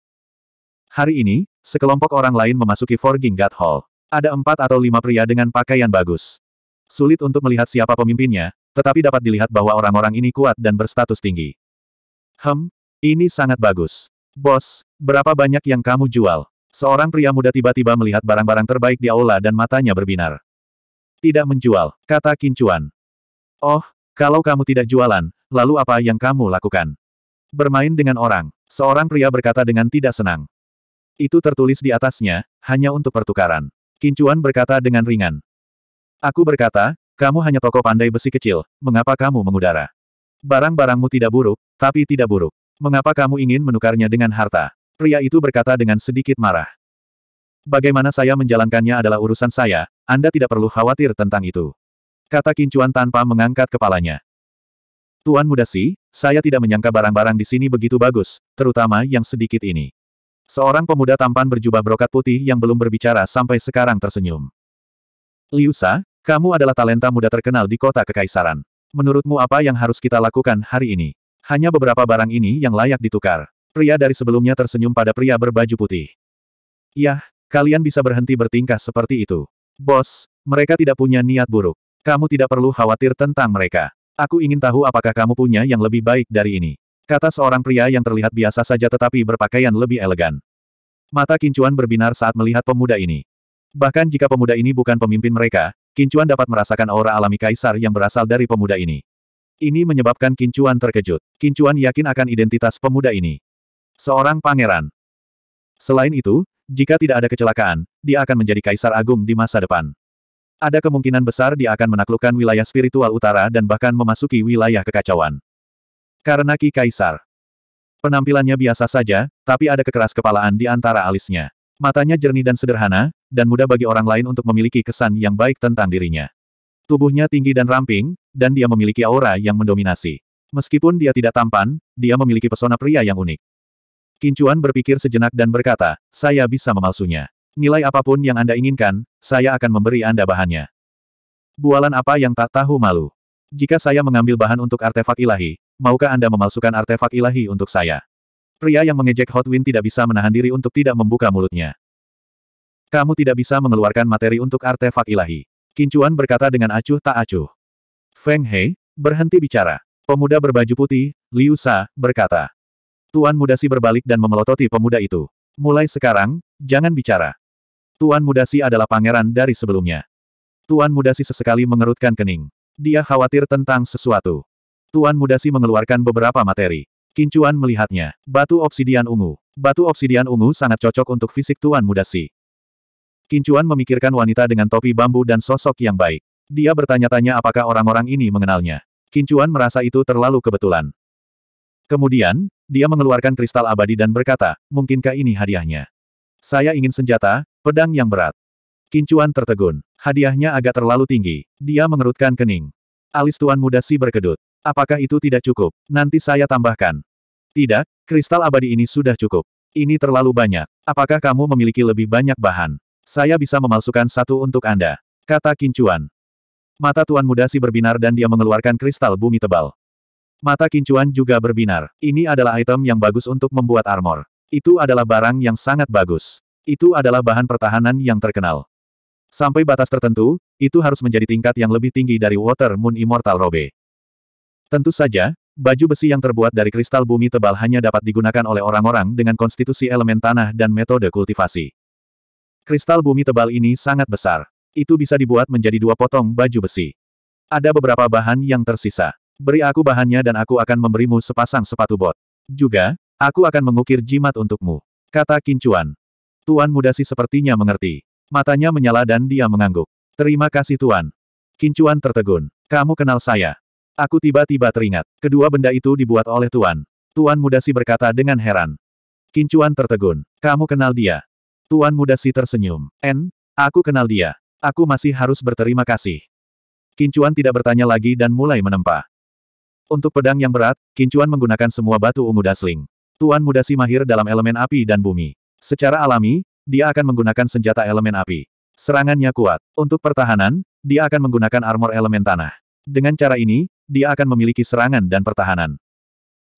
Hari ini, sekelompok orang lain memasuki Forging God Hall. Ada empat atau lima pria dengan pakaian bagus. Sulit untuk melihat siapa pemimpinnya, tetapi dapat dilihat bahwa orang-orang ini kuat dan berstatus tinggi. Hem, ini sangat bagus. Bos, berapa banyak yang kamu jual? Seorang pria muda tiba-tiba melihat barang-barang terbaik di aula dan matanya berbinar. Tidak menjual, kata Kincuan. Oh, kalau kamu tidak jualan, lalu apa yang kamu lakukan? Bermain dengan orang, seorang pria berkata dengan tidak senang. Itu tertulis di atasnya, hanya untuk pertukaran. Kincuan berkata dengan ringan. Aku berkata, kamu hanya toko pandai besi kecil, mengapa kamu mengudara? Barang-barangmu tidak buruk, tapi tidak buruk. Mengapa kamu ingin menukarnya dengan harta? Pria itu berkata dengan sedikit marah. Bagaimana saya menjalankannya adalah urusan saya, Anda tidak perlu khawatir tentang itu. Kata Kincuan tanpa mengangkat kepalanya. Tuan Muda Si, saya tidak menyangka barang-barang di sini begitu bagus, terutama yang sedikit ini. Seorang pemuda tampan berjubah brokat putih yang belum berbicara sampai sekarang tersenyum. Liusa, kamu adalah talenta muda terkenal di kota kekaisaran. Menurutmu apa yang harus kita lakukan hari ini? Hanya beberapa barang ini yang layak ditukar. Pria dari sebelumnya tersenyum pada pria berbaju putih. Yah, kalian bisa berhenti bertingkah seperti itu. Bos, mereka tidak punya niat buruk. Kamu tidak perlu khawatir tentang mereka. Aku ingin tahu apakah kamu punya yang lebih baik dari ini. Kata seorang pria yang terlihat biasa saja tetapi berpakaian lebih elegan. Mata Kincuan berbinar saat melihat pemuda ini. Bahkan jika pemuda ini bukan pemimpin mereka, Kincuan dapat merasakan aura alami kaisar yang berasal dari pemuda ini. Ini menyebabkan Kincuan terkejut. Kincuan yakin akan identitas pemuda ini. Seorang pangeran. Selain itu, jika tidak ada kecelakaan, dia akan menjadi kaisar agung di masa depan. Ada kemungkinan besar dia akan menaklukkan wilayah spiritual utara dan bahkan memasuki wilayah kekacauan. Karena Ki Kaisar. Penampilannya biasa saja, tapi ada kekeras kepalaan di antara alisnya. Matanya jernih dan sederhana, dan mudah bagi orang lain untuk memiliki kesan yang baik tentang dirinya. Tubuhnya tinggi dan ramping, dan dia memiliki aura yang mendominasi. Meskipun dia tidak tampan, dia memiliki pesona pria yang unik. Kincuan berpikir sejenak dan berkata, saya bisa memalsunya. Nilai apapun yang Anda inginkan, saya akan memberi Anda bahannya. Bualan apa yang tak tahu malu. Jika saya mengambil bahan untuk artefak ilahi, maukah Anda memalsukan artefak ilahi untuk saya? Pria yang mengejek Hot Wind tidak bisa menahan diri untuk tidak membuka mulutnya. Kamu tidak bisa mengeluarkan materi untuk artefak ilahi. Kincuan berkata dengan acuh tak acuh. Feng Hei, berhenti bicara. Pemuda berbaju putih, Liu Sa, berkata. Tuan muda si berbalik dan memelototi pemuda itu. Mulai sekarang, jangan bicara. Tuan muda si adalah pangeran dari sebelumnya. Tuan muda si sesekali mengerutkan kening. Dia khawatir tentang sesuatu. Tuan Mudasi mengeluarkan beberapa materi. Kincuan melihatnya. Batu obsidian ungu. Batu obsidian ungu sangat cocok untuk fisik Tuan Mudasi. Kincuan memikirkan wanita dengan topi bambu dan sosok yang baik. Dia bertanya-tanya apakah orang-orang ini mengenalnya. Kincuan merasa itu terlalu kebetulan. Kemudian, dia mengeluarkan kristal abadi dan berkata, mungkinkah ini hadiahnya? Saya ingin senjata, pedang yang berat. Kincuan tertegun. Hadiahnya agak terlalu tinggi. Dia mengerutkan kening. Alis tuan Mudasi berkedut. Apakah itu tidak cukup? Nanti saya tambahkan. Tidak, kristal abadi ini sudah cukup. Ini terlalu banyak. Apakah kamu memiliki lebih banyak bahan? Saya bisa memalsukan satu untuk Anda. Kata Kincuan. Mata Tuan Muda si berbinar dan dia mengeluarkan kristal bumi tebal. Mata Kincuan juga berbinar. Ini adalah item yang bagus untuk membuat armor. Itu adalah barang yang sangat bagus. Itu adalah bahan pertahanan yang terkenal. Sampai batas tertentu, itu harus menjadi tingkat yang lebih tinggi dari Water Moon Immortal Robe. Tentu saja, baju besi yang terbuat dari kristal bumi tebal hanya dapat digunakan oleh orang-orang dengan konstitusi elemen tanah dan metode kultivasi. Kristal bumi tebal ini sangat besar. Itu bisa dibuat menjadi dua potong baju besi. Ada beberapa bahan yang tersisa. Beri aku bahannya dan aku akan memberimu sepasang sepatu bot. Juga, aku akan mengukir jimat untukmu. Kata Kincuan. Tuan Mudasi sepertinya mengerti. Matanya menyala dan dia mengangguk. Terima kasih Tuan. Kincuan tertegun. Kamu kenal saya. Aku tiba-tiba teringat. Kedua benda itu dibuat oleh Tuan. Tuan Mudasi berkata dengan heran. Kincuan tertegun. Kamu kenal dia. Tuan Mudasi tersenyum. En, aku kenal dia. Aku masih harus berterima kasih. Kincuan tidak bertanya lagi dan mulai menempa. Untuk pedang yang berat, Kincuan menggunakan semua batu ungu dasling. Tuan Mudasi mahir dalam elemen api dan bumi. Secara alami, dia akan menggunakan senjata elemen api. Serangannya kuat. Untuk pertahanan, dia akan menggunakan armor elemen tanah. Dengan cara ini, dia akan memiliki serangan dan pertahanan.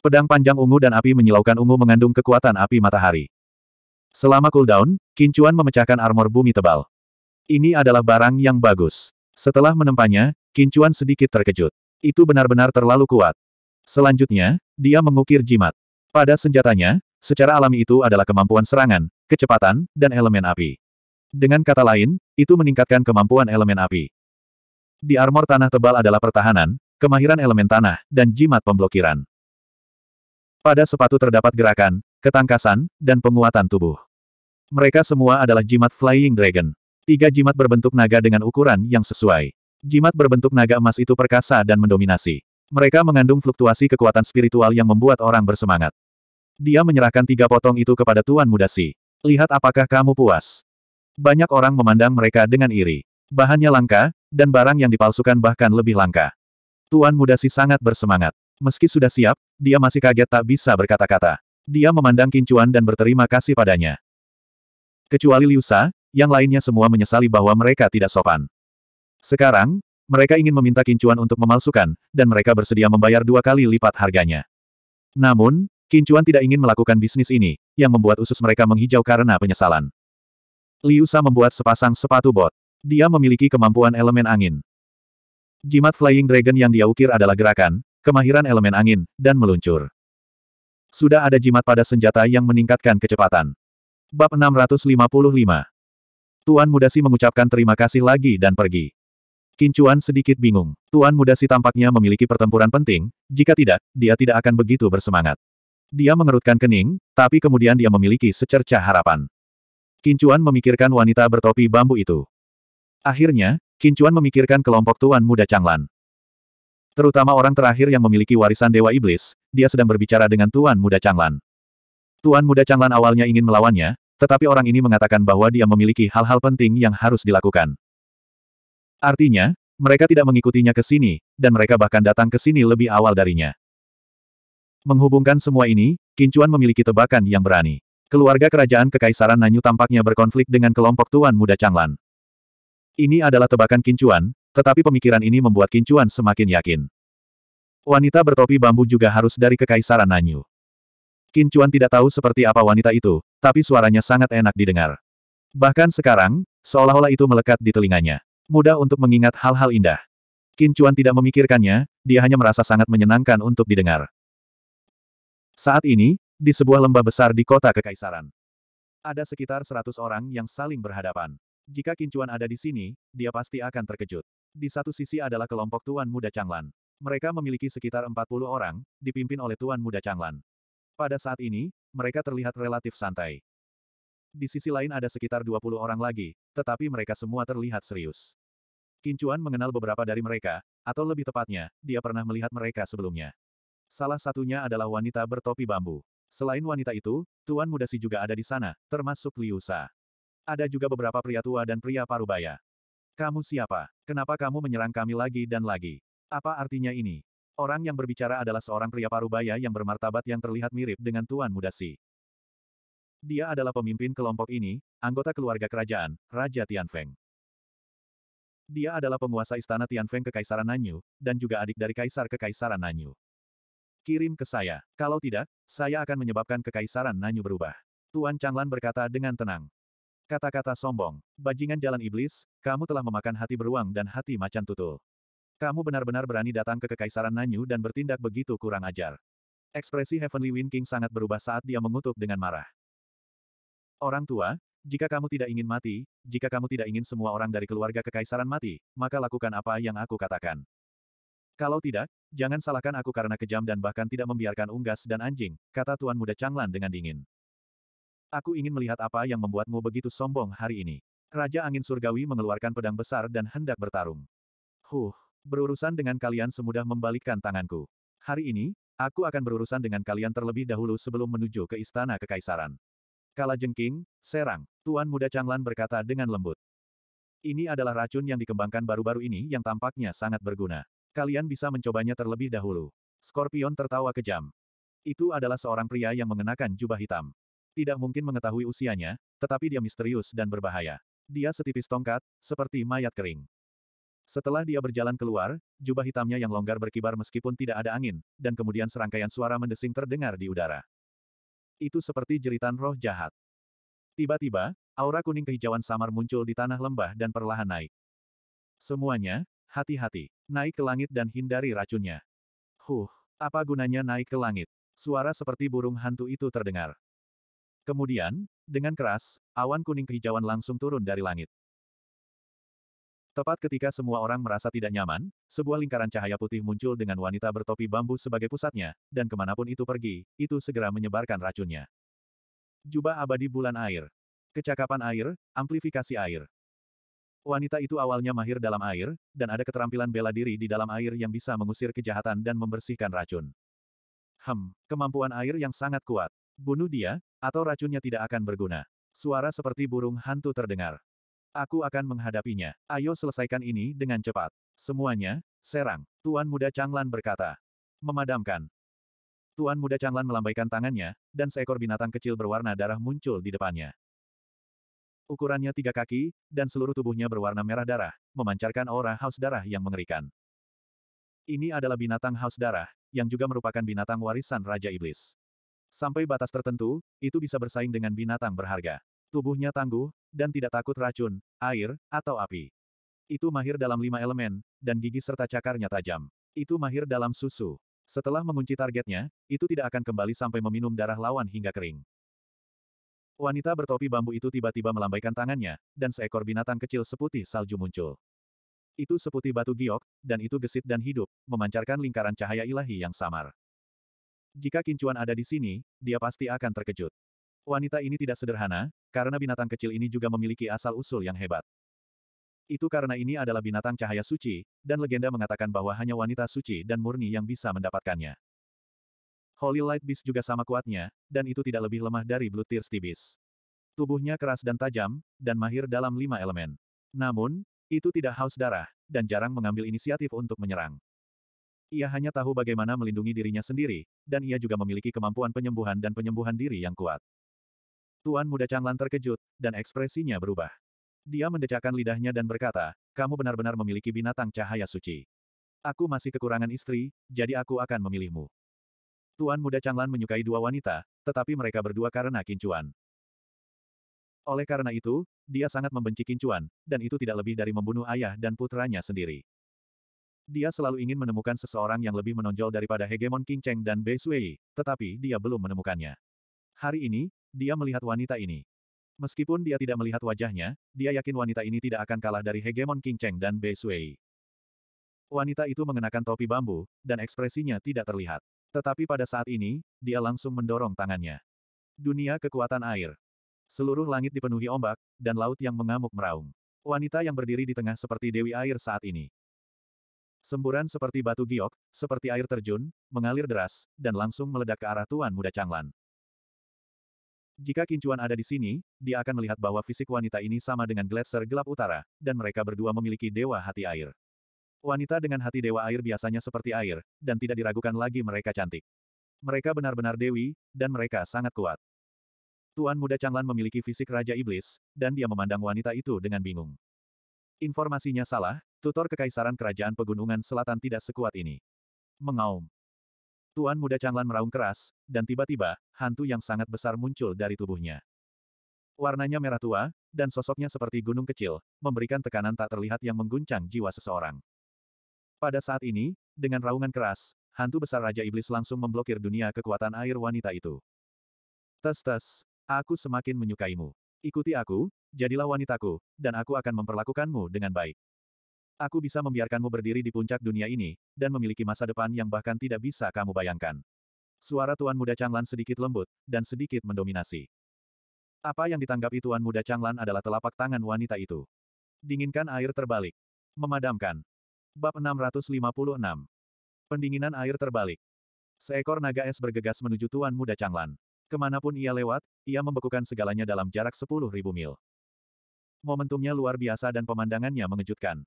Pedang panjang ungu dan api menyilaukan ungu mengandung kekuatan api matahari. Selama cooldown, Kincuan memecahkan armor bumi tebal. Ini adalah barang yang bagus. Setelah menempanya, Kincuan sedikit terkejut. Itu benar-benar terlalu kuat. Selanjutnya, dia mengukir jimat. Pada senjatanya, secara alami itu adalah kemampuan serangan, kecepatan, dan elemen api. Dengan kata lain, itu meningkatkan kemampuan elemen api. Di armor tanah tebal adalah pertahanan, kemahiran elemen tanah, dan jimat pemblokiran. Pada sepatu terdapat gerakan, ketangkasan, dan penguatan tubuh. Mereka semua adalah jimat Flying Dragon. Tiga jimat berbentuk naga dengan ukuran yang sesuai. Jimat berbentuk naga emas itu perkasa dan mendominasi. Mereka mengandung fluktuasi kekuatan spiritual yang membuat orang bersemangat. Dia menyerahkan tiga potong itu kepada Tuan Mudasi. Lihat apakah kamu puas. Banyak orang memandang mereka dengan iri. Bahannya langka, dan barang yang dipalsukan bahkan lebih langka. Tuan muda sih sangat bersemangat. Meski sudah siap, dia masih kaget tak bisa berkata-kata. Dia memandang Kincuan dan berterima kasih padanya. Kecuali Liusa, yang lainnya semua menyesali bahwa mereka tidak sopan. Sekarang, mereka ingin meminta Kincuan untuk memalsukan, dan mereka bersedia membayar dua kali lipat harganya. Namun, Kincuan tidak ingin melakukan bisnis ini, yang membuat usus mereka menghijau karena penyesalan. Liusa membuat sepasang sepatu bot. Dia memiliki kemampuan elemen angin. Jimat Flying Dragon yang dia ukir adalah gerakan, kemahiran elemen angin, dan meluncur. Sudah ada jimat pada senjata yang meningkatkan kecepatan. Bab 655 Tuan Mudasi mengucapkan terima kasih lagi dan pergi. Kincuan sedikit bingung. Tuan Mudasi tampaknya memiliki pertempuran penting, jika tidak, dia tidak akan begitu bersemangat. Dia mengerutkan kening, tapi kemudian dia memiliki secerca harapan. Kincuan memikirkan wanita bertopi bambu itu. Akhirnya, Kincuan memikirkan kelompok tuan muda Changlan. Terutama orang terakhir yang memiliki warisan Dewa Iblis, dia sedang berbicara dengan tuan muda Changlan. Tuan muda Changlan awalnya ingin melawannya, tetapi orang ini mengatakan bahwa dia memiliki hal-hal penting yang harus dilakukan. Artinya, mereka tidak mengikutinya ke sini, dan mereka bahkan datang ke sini lebih awal darinya. Menghubungkan semua ini, Kincuan memiliki tebakan yang berani. Keluarga kerajaan Kekaisaran Nanyu tampaknya berkonflik dengan kelompok tuan muda Changlan. Ini adalah tebakan kincuan, tetapi pemikiran ini membuat kincuan semakin yakin. Wanita bertopi bambu juga harus dari Kekaisaran Nanyu. Kincuan tidak tahu seperti apa wanita itu, tapi suaranya sangat enak didengar. Bahkan sekarang, seolah-olah itu melekat di telinganya. Mudah untuk mengingat hal-hal indah. Kincuan tidak memikirkannya, dia hanya merasa sangat menyenangkan untuk didengar. Saat ini, di sebuah lembah besar di kota Kekaisaran, ada sekitar 100 orang yang saling berhadapan. Jika Kincuan ada di sini, dia pasti akan terkejut. Di satu sisi adalah kelompok Tuan Muda Changlan. Mereka memiliki sekitar 40 orang, dipimpin oleh Tuan Muda Changlan. Pada saat ini, mereka terlihat relatif santai. Di sisi lain ada sekitar 20 orang lagi, tetapi mereka semua terlihat serius. Kincuan mengenal beberapa dari mereka, atau lebih tepatnya, dia pernah melihat mereka sebelumnya. Salah satunya adalah wanita bertopi bambu. Selain wanita itu, Tuan Muda Si juga ada di sana, termasuk Liu Sa. Ada juga beberapa pria tua dan pria parubaya. Kamu siapa? Kenapa kamu menyerang kami lagi dan lagi? Apa artinya ini? Orang yang berbicara adalah seorang pria parubaya yang bermartabat yang terlihat mirip dengan Tuan Mudasi. Dia adalah pemimpin kelompok ini, anggota keluarga kerajaan, Raja Tianfeng. Dia adalah penguasa istana Tianfeng Kekaisaran Nanyu, dan juga adik dari Kaisar Kekaisaran Nanyu. Kirim ke saya. Kalau tidak, saya akan menyebabkan Kekaisaran Nanyu berubah. Tuan Changlan berkata dengan tenang. Kata-kata sombong, bajingan jalan iblis, kamu telah memakan hati beruang dan hati macan tutul. Kamu benar-benar berani datang ke Kekaisaran Nanyu dan bertindak begitu kurang ajar. Ekspresi Heavenly Wind King sangat berubah saat dia mengutuk dengan marah. Orang tua, jika kamu tidak ingin mati, jika kamu tidak ingin semua orang dari keluarga kekaisaran mati, maka lakukan apa yang aku katakan. Kalau tidak, jangan salahkan aku karena kejam dan bahkan tidak membiarkan unggas dan anjing, kata Tuan Muda Changlan dengan dingin. Aku ingin melihat apa yang membuatmu begitu sombong hari ini. Raja Angin Surgawi mengeluarkan pedang besar dan hendak bertarung. Huh, berurusan dengan kalian semudah membalikkan tanganku. Hari ini, aku akan berurusan dengan kalian terlebih dahulu sebelum menuju ke Istana Kekaisaran. Kala jengking, serang, Tuan Muda Changlan berkata dengan lembut. Ini adalah racun yang dikembangkan baru-baru ini yang tampaknya sangat berguna. Kalian bisa mencobanya terlebih dahulu. Scorpion tertawa kejam. Itu adalah seorang pria yang mengenakan jubah hitam. Tidak mungkin mengetahui usianya, tetapi dia misterius dan berbahaya. Dia setipis tongkat, seperti mayat kering. Setelah dia berjalan keluar, jubah hitamnya yang longgar berkibar meskipun tidak ada angin, dan kemudian serangkaian suara mendesing terdengar di udara. Itu seperti jeritan roh jahat. Tiba-tiba, aura kuning kehijauan samar muncul di tanah lembah dan perlahan naik. Semuanya, hati-hati. Naik ke langit dan hindari racunnya. Huh, apa gunanya naik ke langit? Suara seperti burung hantu itu terdengar. Kemudian, dengan keras, awan kuning kehijauan langsung turun dari langit. Tepat ketika semua orang merasa tidak nyaman, sebuah lingkaran cahaya putih muncul dengan wanita bertopi bambu sebagai pusatnya, dan kemanapun itu pergi, itu segera menyebarkan racunnya. Jubah abadi bulan air. Kecakapan air, amplifikasi air. Wanita itu awalnya mahir dalam air, dan ada keterampilan bela diri di dalam air yang bisa mengusir kejahatan dan membersihkan racun. Hem, kemampuan air yang sangat kuat. Bunuh dia, atau racunnya tidak akan berguna. Suara seperti burung hantu terdengar. Aku akan menghadapinya. Ayo selesaikan ini dengan cepat. Semuanya, serang. Tuan Muda Changlan berkata. Memadamkan. Tuan Muda Changlan melambaikan tangannya, dan seekor binatang kecil berwarna darah muncul di depannya. Ukurannya tiga kaki, dan seluruh tubuhnya berwarna merah darah, memancarkan aura haus darah yang mengerikan. Ini adalah binatang haus darah, yang juga merupakan binatang warisan Raja Iblis. Sampai batas tertentu, itu bisa bersaing dengan binatang berharga. Tubuhnya tangguh, dan tidak takut racun, air, atau api. Itu mahir dalam lima elemen, dan gigi serta cakarnya tajam. Itu mahir dalam susu. Setelah mengunci targetnya, itu tidak akan kembali sampai meminum darah lawan hingga kering. Wanita bertopi bambu itu tiba-tiba melambaikan tangannya, dan seekor binatang kecil seputih salju muncul. Itu seputih batu giok, dan itu gesit dan hidup, memancarkan lingkaran cahaya ilahi yang samar. Jika Kincuan ada di sini, dia pasti akan terkejut. Wanita ini tidak sederhana, karena binatang kecil ini juga memiliki asal-usul yang hebat. Itu karena ini adalah binatang cahaya suci, dan legenda mengatakan bahwa hanya wanita suci dan murni yang bisa mendapatkannya. Holy Light Beast juga sama kuatnya, dan itu tidak lebih lemah dari Blue Tears Beast. Tubuhnya keras dan tajam, dan mahir dalam lima elemen. Namun, itu tidak haus darah, dan jarang mengambil inisiatif untuk menyerang. Ia hanya tahu bagaimana melindungi dirinya sendiri, dan ia juga memiliki kemampuan penyembuhan dan penyembuhan diri yang kuat. Tuan muda Changlan terkejut, dan ekspresinya berubah. Dia mendecakkan lidahnya dan berkata, kamu benar-benar memiliki binatang cahaya suci. Aku masih kekurangan istri, jadi aku akan memilihmu. Tuan muda Changlan menyukai dua wanita, tetapi mereka berdua karena kincuan. Oleh karena itu, dia sangat membenci kincuan, dan itu tidak lebih dari membunuh ayah dan putranya sendiri. Dia selalu ingin menemukan seseorang yang lebih menonjol daripada hegemon King Cheng dan Bei Sui, tetapi dia belum menemukannya. Hari ini, dia melihat wanita ini. Meskipun dia tidak melihat wajahnya, dia yakin wanita ini tidak akan kalah dari hegemon King Cheng dan Bei Sui. Wanita itu mengenakan topi bambu, dan ekspresinya tidak terlihat. Tetapi pada saat ini, dia langsung mendorong tangannya. Dunia kekuatan air. Seluruh langit dipenuhi ombak, dan laut yang mengamuk meraung. Wanita yang berdiri di tengah seperti Dewi Air saat ini. Semburan seperti batu giok, seperti air terjun, mengalir deras, dan langsung meledak ke arah Tuan Muda Changlan. Jika Kincuan ada di sini, dia akan melihat bahwa fisik wanita ini sama dengan gletser gelap utara, dan mereka berdua memiliki dewa hati air. Wanita dengan hati dewa air biasanya seperti air, dan tidak diragukan lagi mereka cantik. Mereka benar-benar dewi, dan mereka sangat kuat. Tuan Muda Changlan memiliki fisik Raja Iblis, dan dia memandang wanita itu dengan bingung. Informasinya salah, tutor kekaisaran kerajaan pegunungan selatan tidak sekuat ini. Mengaum. Tuan muda Changlan meraung keras, dan tiba-tiba, hantu yang sangat besar muncul dari tubuhnya. Warnanya merah tua, dan sosoknya seperti gunung kecil, memberikan tekanan tak terlihat yang mengguncang jiwa seseorang. Pada saat ini, dengan raungan keras, hantu besar Raja Iblis langsung memblokir dunia kekuatan air wanita itu. Tes-tes, aku semakin menyukaimu. Ikuti aku, jadilah wanitaku, dan aku akan memperlakukanmu dengan baik. Aku bisa membiarkanmu berdiri di puncak dunia ini, dan memiliki masa depan yang bahkan tidak bisa kamu bayangkan. Suara Tuan Muda Changlan sedikit lembut, dan sedikit mendominasi. Apa yang ditanggapi Tuan Muda Changlan adalah telapak tangan wanita itu. Dinginkan air terbalik. Memadamkan. Bab 656. Pendinginan air terbalik. Seekor naga es bergegas menuju Tuan Muda Changlan. Kemanapun ia lewat, ia membekukan segalanya dalam jarak 10.000 mil. Momentumnya luar biasa dan pemandangannya mengejutkan.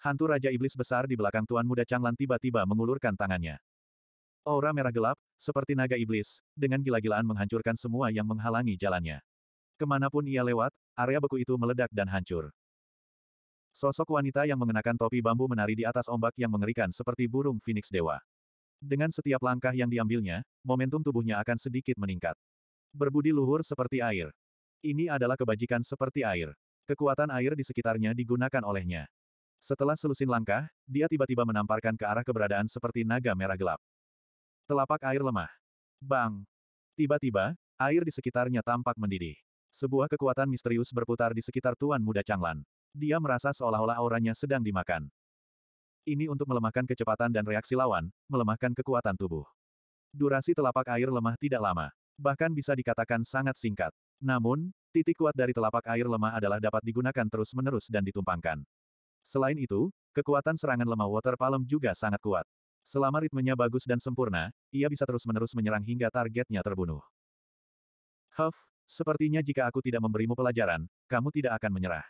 Hantu Raja Iblis besar di belakang Tuan Muda Changlan tiba-tiba mengulurkan tangannya. Aura merah gelap, seperti naga iblis, dengan gila-gilaan menghancurkan semua yang menghalangi jalannya. Kemanapun ia lewat, area beku itu meledak dan hancur. Sosok wanita yang mengenakan topi bambu menari di atas ombak yang mengerikan seperti burung Phoenix Dewa. Dengan setiap langkah yang diambilnya, momentum tubuhnya akan sedikit meningkat. Berbudi luhur seperti air, ini adalah kebajikan seperti air. Kekuatan air di sekitarnya digunakan olehnya. Setelah selusin langkah, dia tiba-tiba menamparkan ke arah keberadaan seperti naga merah gelap. Telapak air lemah. Bang! Tiba-tiba, air di sekitarnya tampak mendidih. Sebuah kekuatan misterius berputar di sekitar Tuan Muda Changlan. Dia merasa seolah-olah auranya sedang dimakan. Ini untuk melemahkan kecepatan dan reaksi lawan, melemahkan kekuatan tubuh. Durasi telapak air lemah tidak lama. Bahkan bisa dikatakan sangat singkat. Namun, titik kuat dari telapak air lemah adalah dapat digunakan terus-menerus dan ditumpangkan. Selain itu, kekuatan serangan lemah Water Palm juga sangat kuat. Selama ritmenya bagus dan sempurna, ia bisa terus-menerus menyerang hingga targetnya terbunuh. Huff, sepertinya jika aku tidak memberimu pelajaran, kamu tidak akan menyerah.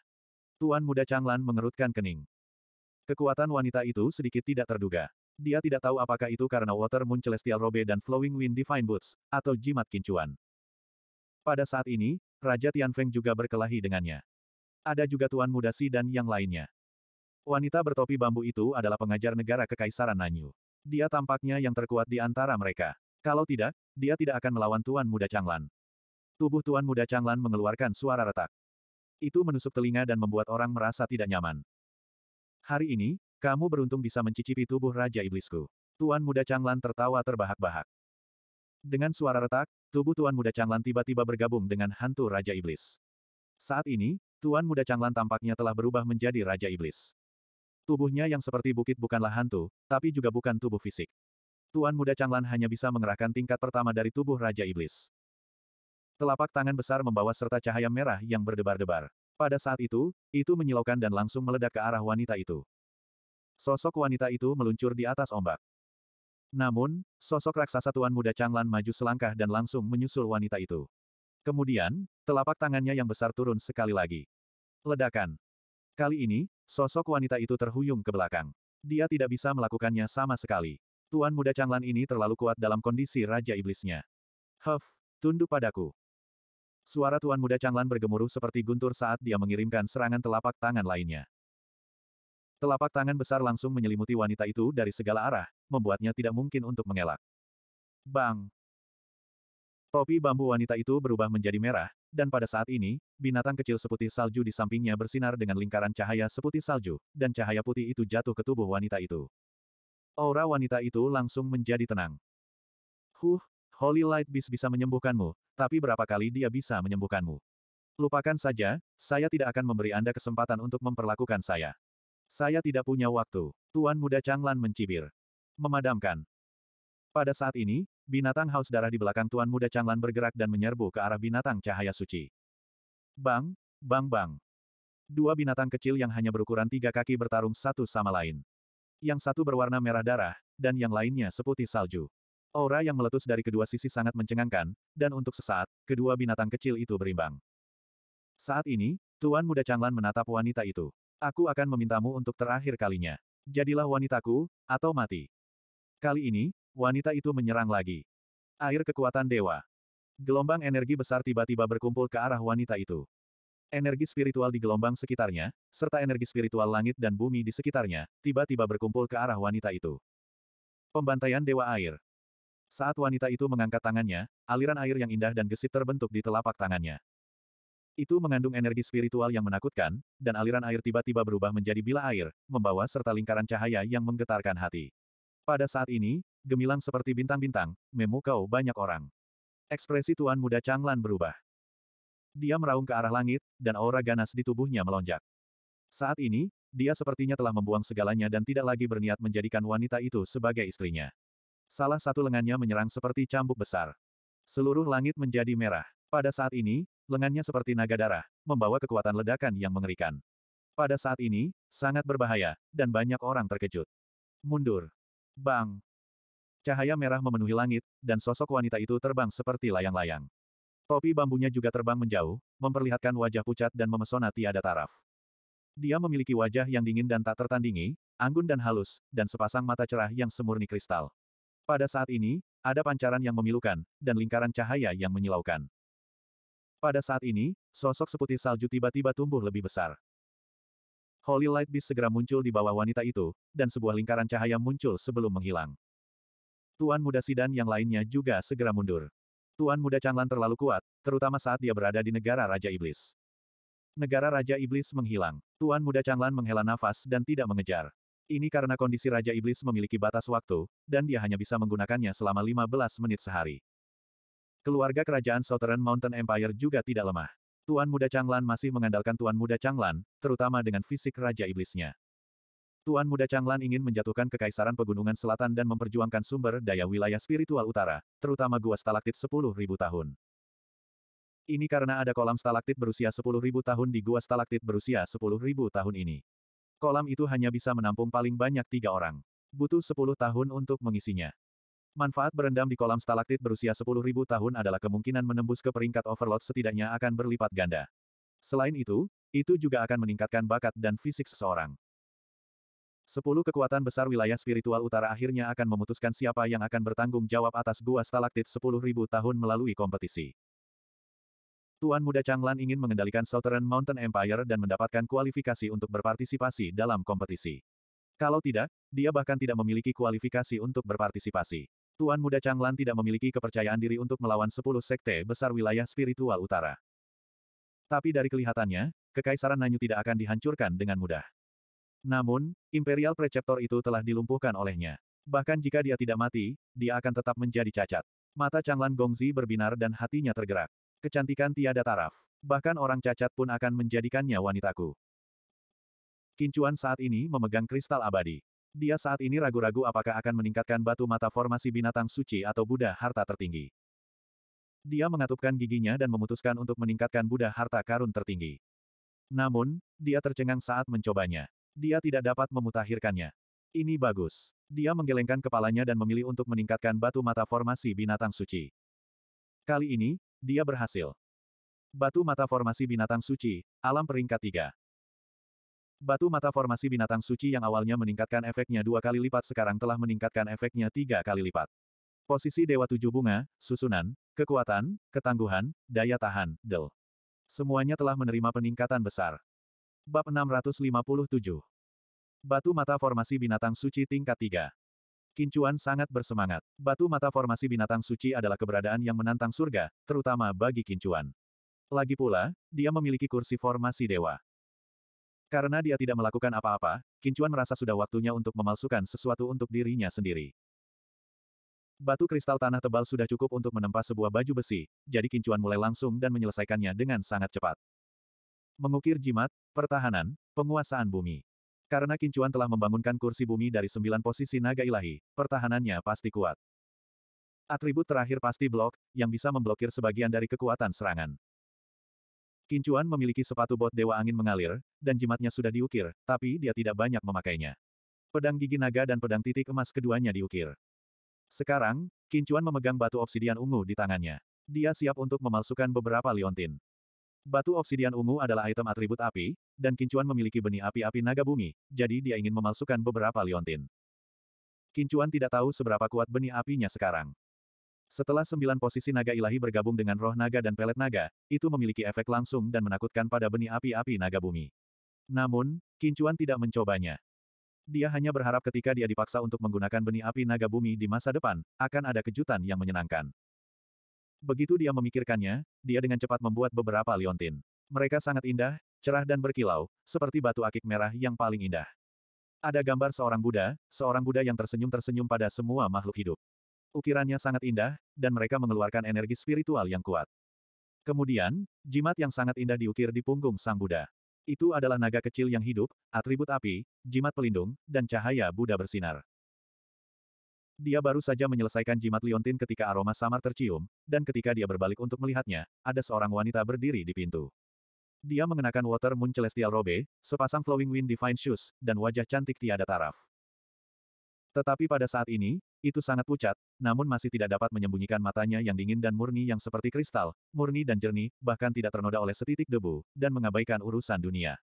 Tuan muda Changlan mengerutkan kening. Kekuatan wanita itu sedikit tidak terduga. Dia tidak tahu apakah itu karena Water Moon Celestial Robe dan Flowing Wind Divine Boots, atau jimat kincuan. Pada saat ini, Raja Tianfeng juga berkelahi dengannya. Ada juga Tuan Muda Si dan yang lainnya. Wanita bertopi bambu itu adalah pengajar negara Kekaisaran Nanyu. Dia tampaknya yang terkuat di antara mereka. Kalau tidak, dia tidak akan melawan Tuan Muda Changlan. Tubuh Tuan Muda Changlan mengeluarkan suara retak. Itu menusuk telinga dan membuat orang merasa tidak nyaman. Hari ini, kamu beruntung bisa mencicipi tubuh Raja Iblisku. Tuan Muda Changlan tertawa terbahak-bahak. Dengan suara retak, tubuh Tuan Muda Changlan tiba-tiba bergabung dengan hantu Raja Iblis. Saat ini, Tuan Muda Changlan tampaknya telah berubah menjadi Raja Iblis. Tubuhnya yang seperti bukit bukanlah hantu, tapi juga bukan tubuh fisik. Tuan Muda Changlan hanya bisa mengerahkan tingkat pertama dari tubuh Raja Iblis. Telapak tangan besar membawa serta cahaya merah yang berdebar-debar. Pada saat itu, itu menyilaukan dan langsung meledak ke arah wanita itu. Sosok wanita itu meluncur di atas ombak. Namun, sosok raksasa tuan muda Changlan maju selangkah dan langsung menyusul wanita itu. Kemudian, telapak tangannya yang besar turun sekali lagi. Ledakan. Kali ini, sosok wanita itu terhuyung ke belakang. Dia tidak bisa melakukannya sama sekali. Tuan muda Changlan ini terlalu kuat dalam kondisi Raja Iblisnya. Huff, tunduk padaku. Suara Tuan muda Changlan bergemuruh seperti guntur saat dia mengirimkan serangan telapak tangan lainnya. Telapak tangan besar langsung menyelimuti wanita itu dari segala arah, membuatnya tidak mungkin untuk mengelak. Bang! Topi bambu wanita itu berubah menjadi merah, dan pada saat ini, binatang kecil seputih salju di sampingnya bersinar dengan lingkaran cahaya seputih salju, dan cahaya putih itu jatuh ke tubuh wanita itu. Aura wanita itu langsung menjadi tenang. Huh, Holy Light Beast bisa menyembuhkanmu, tapi berapa kali dia bisa menyembuhkanmu? Lupakan saja, saya tidak akan memberi Anda kesempatan untuk memperlakukan saya. Saya tidak punya waktu. Tuan muda Changlan mencibir. Memadamkan. Pada saat ini, binatang haus darah di belakang Tuan muda Changlan bergerak dan menyerbu ke arah binatang cahaya suci. Bang, bang bang. Dua binatang kecil yang hanya berukuran tiga kaki bertarung satu sama lain. Yang satu berwarna merah darah, dan yang lainnya seputih salju. Aura yang meletus dari kedua sisi sangat mencengangkan, dan untuk sesaat, kedua binatang kecil itu berimbang. Saat ini, Tuan Muda Changlan menatap wanita itu. Aku akan memintamu untuk terakhir kalinya. Jadilah wanitaku, atau mati. Kali ini, wanita itu menyerang lagi. Air kekuatan dewa. Gelombang energi besar tiba-tiba berkumpul ke arah wanita itu. Energi spiritual di gelombang sekitarnya, serta energi spiritual langit dan bumi di sekitarnya, tiba-tiba berkumpul ke arah wanita itu. Pembantaian Dewa Air Saat wanita itu mengangkat tangannya, aliran air yang indah dan gesit terbentuk di telapak tangannya. Itu mengandung energi spiritual yang menakutkan, dan aliran air tiba-tiba berubah menjadi bila air, membawa serta lingkaran cahaya yang menggetarkan hati. Pada saat ini, gemilang seperti bintang-bintang, memukau banyak orang. Ekspresi Tuan Muda Changlan berubah. Dia meraung ke arah langit, dan aura ganas di tubuhnya melonjak. Saat ini, dia sepertinya telah membuang segalanya dan tidak lagi berniat menjadikan wanita itu sebagai istrinya. Salah satu lengannya menyerang seperti cambuk besar. Seluruh langit menjadi merah. Pada saat ini, Lengannya seperti naga darah, membawa kekuatan ledakan yang mengerikan. Pada saat ini, sangat berbahaya, dan banyak orang terkejut. Mundur. Bang. Cahaya merah memenuhi langit, dan sosok wanita itu terbang seperti layang-layang. Topi bambunya juga terbang menjauh, memperlihatkan wajah pucat dan memesona tiada taraf. Dia memiliki wajah yang dingin dan tak tertandingi, anggun dan halus, dan sepasang mata cerah yang semurni kristal. Pada saat ini, ada pancaran yang memilukan, dan lingkaran cahaya yang menyilaukan. Pada saat ini, sosok seputih salju tiba-tiba tumbuh lebih besar. Holy Light Beast segera muncul di bawah wanita itu, dan sebuah lingkaran cahaya muncul sebelum menghilang. Tuan Muda Sidan yang lainnya juga segera mundur. Tuan Muda Changlan terlalu kuat, terutama saat dia berada di negara Raja Iblis. Negara Raja Iblis menghilang. Tuan Muda Changlan menghela nafas dan tidak mengejar. Ini karena kondisi Raja Iblis memiliki batas waktu, dan dia hanya bisa menggunakannya selama 15 menit sehari. Keluarga kerajaan Southern Mountain Empire juga tidak lemah. Tuan Muda Changlan masih mengandalkan Tuan Muda Changlan, terutama dengan fisik Raja Iblisnya. Tuan Muda Changlan ingin menjatuhkan Kekaisaran Pegunungan Selatan dan memperjuangkan sumber daya wilayah spiritual utara, terutama gua stalaktit 10.000 tahun. Ini karena ada kolam stalaktit berusia 10.000 tahun di gua stalaktit berusia 10.000 tahun ini. Kolam itu hanya bisa menampung paling banyak tiga orang. Butuh 10 tahun untuk mengisinya. Manfaat berendam di kolam stalaktit berusia 10.000 tahun adalah kemungkinan menembus ke peringkat overload setidaknya akan berlipat ganda. Selain itu, itu juga akan meningkatkan bakat dan fisik seseorang. Sepuluh kekuatan besar wilayah spiritual utara akhirnya akan memutuskan siapa yang akan bertanggung jawab atas gua stalaktit sepuluh ribu tahun melalui kompetisi. Tuan Muda Changlan ingin mengendalikan Southern Mountain Empire dan mendapatkan kualifikasi untuk berpartisipasi dalam kompetisi. Kalau tidak, dia bahkan tidak memiliki kualifikasi untuk berpartisipasi. Tuan Muda Changlan tidak memiliki kepercayaan diri untuk melawan sepuluh sekte besar wilayah spiritual utara. Tapi dari kelihatannya, Kekaisaran Nanyu tidak akan dihancurkan dengan mudah. Namun, Imperial Preceptor itu telah dilumpuhkan olehnya. Bahkan jika dia tidak mati, dia akan tetap menjadi cacat. Mata Changlan Gongzi berbinar dan hatinya tergerak. Kecantikan tiada taraf. Bahkan orang cacat pun akan menjadikannya wanitaku. Kincuan saat ini memegang kristal abadi. Dia saat ini ragu-ragu apakah akan meningkatkan batu mata formasi binatang suci atau Buddha harta tertinggi. Dia mengatupkan giginya dan memutuskan untuk meningkatkan Buddha harta karun tertinggi. Namun, dia tercengang saat mencobanya. Dia tidak dapat memutahirkannya. Ini bagus. Dia menggelengkan kepalanya dan memilih untuk meningkatkan batu mata formasi binatang suci. Kali ini, dia berhasil. Batu mata formasi binatang suci, alam peringkat 3. Batu mata formasi binatang suci yang awalnya meningkatkan efeknya dua kali lipat sekarang telah meningkatkan efeknya tiga kali lipat. Posisi Dewa Tujuh Bunga, susunan, kekuatan, ketangguhan, daya tahan, del. Semuanya telah menerima peningkatan besar. Bab 657 Batu Mata Formasi Binatang Suci Tingkat 3 Kincuan sangat bersemangat. Batu mata formasi binatang suci adalah keberadaan yang menantang surga, terutama bagi Kincuan. Lagi pula, dia memiliki kursi formasi dewa. Karena dia tidak melakukan apa-apa, Kincuan merasa sudah waktunya untuk memalsukan sesuatu untuk dirinya sendiri. Batu kristal tanah tebal sudah cukup untuk menempa sebuah baju besi, jadi Kincuan mulai langsung dan menyelesaikannya dengan sangat cepat. Mengukir jimat, pertahanan, penguasaan bumi. Karena Kincuan telah membangunkan kursi bumi dari sembilan posisi naga ilahi, pertahanannya pasti kuat. Atribut terakhir pasti blok, yang bisa memblokir sebagian dari kekuatan serangan. Kincuan memiliki sepatu bot Dewa Angin Mengalir, dan jimatnya sudah diukir, tapi dia tidak banyak memakainya. Pedang gigi naga dan pedang titik emas keduanya diukir. Sekarang, Kincuan memegang batu obsidian ungu di tangannya. Dia siap untuk memalsukan beberapa liontin. Batu obsidian ungu adalah item atribut api, dan Kincuan memiliki benih api-api naga bumi, jadi dia ingin memalsukan beberapa liontin. Kincuan tidak tahu seberapa kuat benih apinya sekarang. Setelah sembilan posisi naga ilahi bergabung dengan roh naga dan pelet naga, itu memiliki efek langsung dan menakutkan pada benih api-api naga bumi. Namun, Kincuan tidak mencobanya. Dia hanya berharap ketika dia dipaksa untuk menggunakan benih api naga bumi di masa depan, akan ada kejutan yang menyenangkan. Begitu dia memikirkannya, dia dengan cepat membuat beberapa liontin. Mereka sangat indah, cerah dan berkilau, seperti batu akik merah yang paling indah. Ada gambar seorang Buddha, seorang Buddha yang tersenyum-tersenyum pada semua makhluk hidup. Ukirannya sangat indah, dan mereka mengeluarkan energi spiritual yang kuat. Kemudian, jimat yang sangat indah diukir di punggung Sang Buddha. Itu adalah naga kecil yang hidup, atribut api, jimat pelindung, dan cahaya Buddha bersinar. Dia baru saja menyelesaikan jimat liontin ketika aroma samar tercium, dan ketika dia berbalik untuk melihatnya, ada seorang wanita berdiri di pintu. Dia mengenakan Water Moon Celestial Robe, sepasang Flowing Wind Divine Shoes, dan wajah cantik tiada taraf. Tetapi pada saat ini, itu sangat pucat, namun masih tidak dapat menyembunyikan matanya yang dingin dan murni yang seperti kristal, murni dan jernih, bahkan tidak ternoda oleh setitik debu, dan mengabaikan urusan dunia.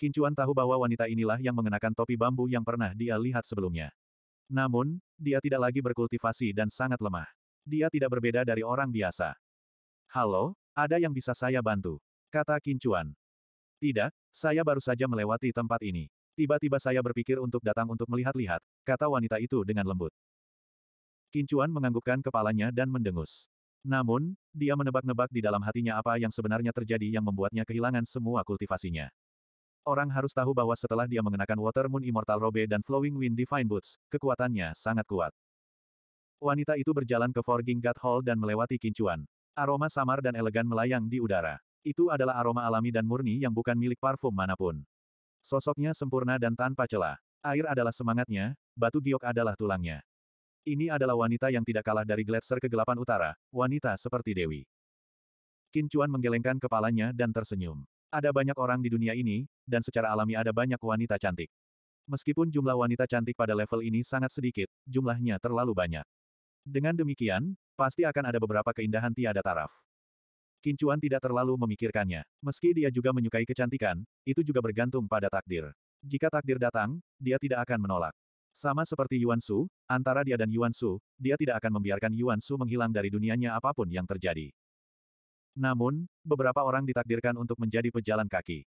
Kincuan tahu bahwa wanita inilah yang mengenakan topi bambu yang pernah dia lihat sebelumnya. Namun, dia tidak lagi berkultivasi dan sangat lemah. Dia tidak berbeda dari orang biasa. Halo, ada yang bisa saya bantu? Kata Kincuan. Tidak, saya baru saja melewati tempat ini. Tiba-tiba saya berpikir untuk datang untuk melihat-lihat, kata wanita itu dengan lembut. Kincuan menganggukkan kepalanya dan mendengus. Namun, dia menebak-nebak di dalam hatinya apa yang sebenarnya terjadi yang membuatnya kehilangan semua kultivasinya. Orang harus tahu bahwa setelah dia mengenakan Water Moon Immortal Robe dan Flowing Wind Divine Boots, kekuatannya sangat kuat. Wanita itu berjalan ke Forging God Hall dan melewati Kincuan. Aroma samar dan elegan melayang di udara. Itu adalah aroma alami dan murni yang bukan milik parfum manapun. Sosoknya sempurna dan tanpa celah. Air adalah semangatnya, batu giok adalah tulangnya. Ini adalah wanita yang tidak kalah dari gletser kegelapan utara, wanita seperti Dewi. Qin Chuan menggelengkan kepalanya dan tersenyum. Ada banyak orang di dunia ini, dan secara alami ada banyak wanita cantik. Meskipun jumlah wanita cantik pada level ini sangat sedikit, jumlahnya terlalu banyak. Dengan demikian, pasti akan ada beberapa keindahan tiada taraf. Kincuan tidak terlalu memikirkannya. Meski dia juga menyukai kecantikan, itu juga bergantung pada takdir. Jika takdir datang, dia tidak akan menolak. Sama seperti Yuan Su, antara dia dan Yuan Su, dia tidak akan membiarkan Yuan Su menghilang dari dunianya apapun yang terjadi. Namun, beberapa orang ditakdirkan untuk menjadi pejalan kaki.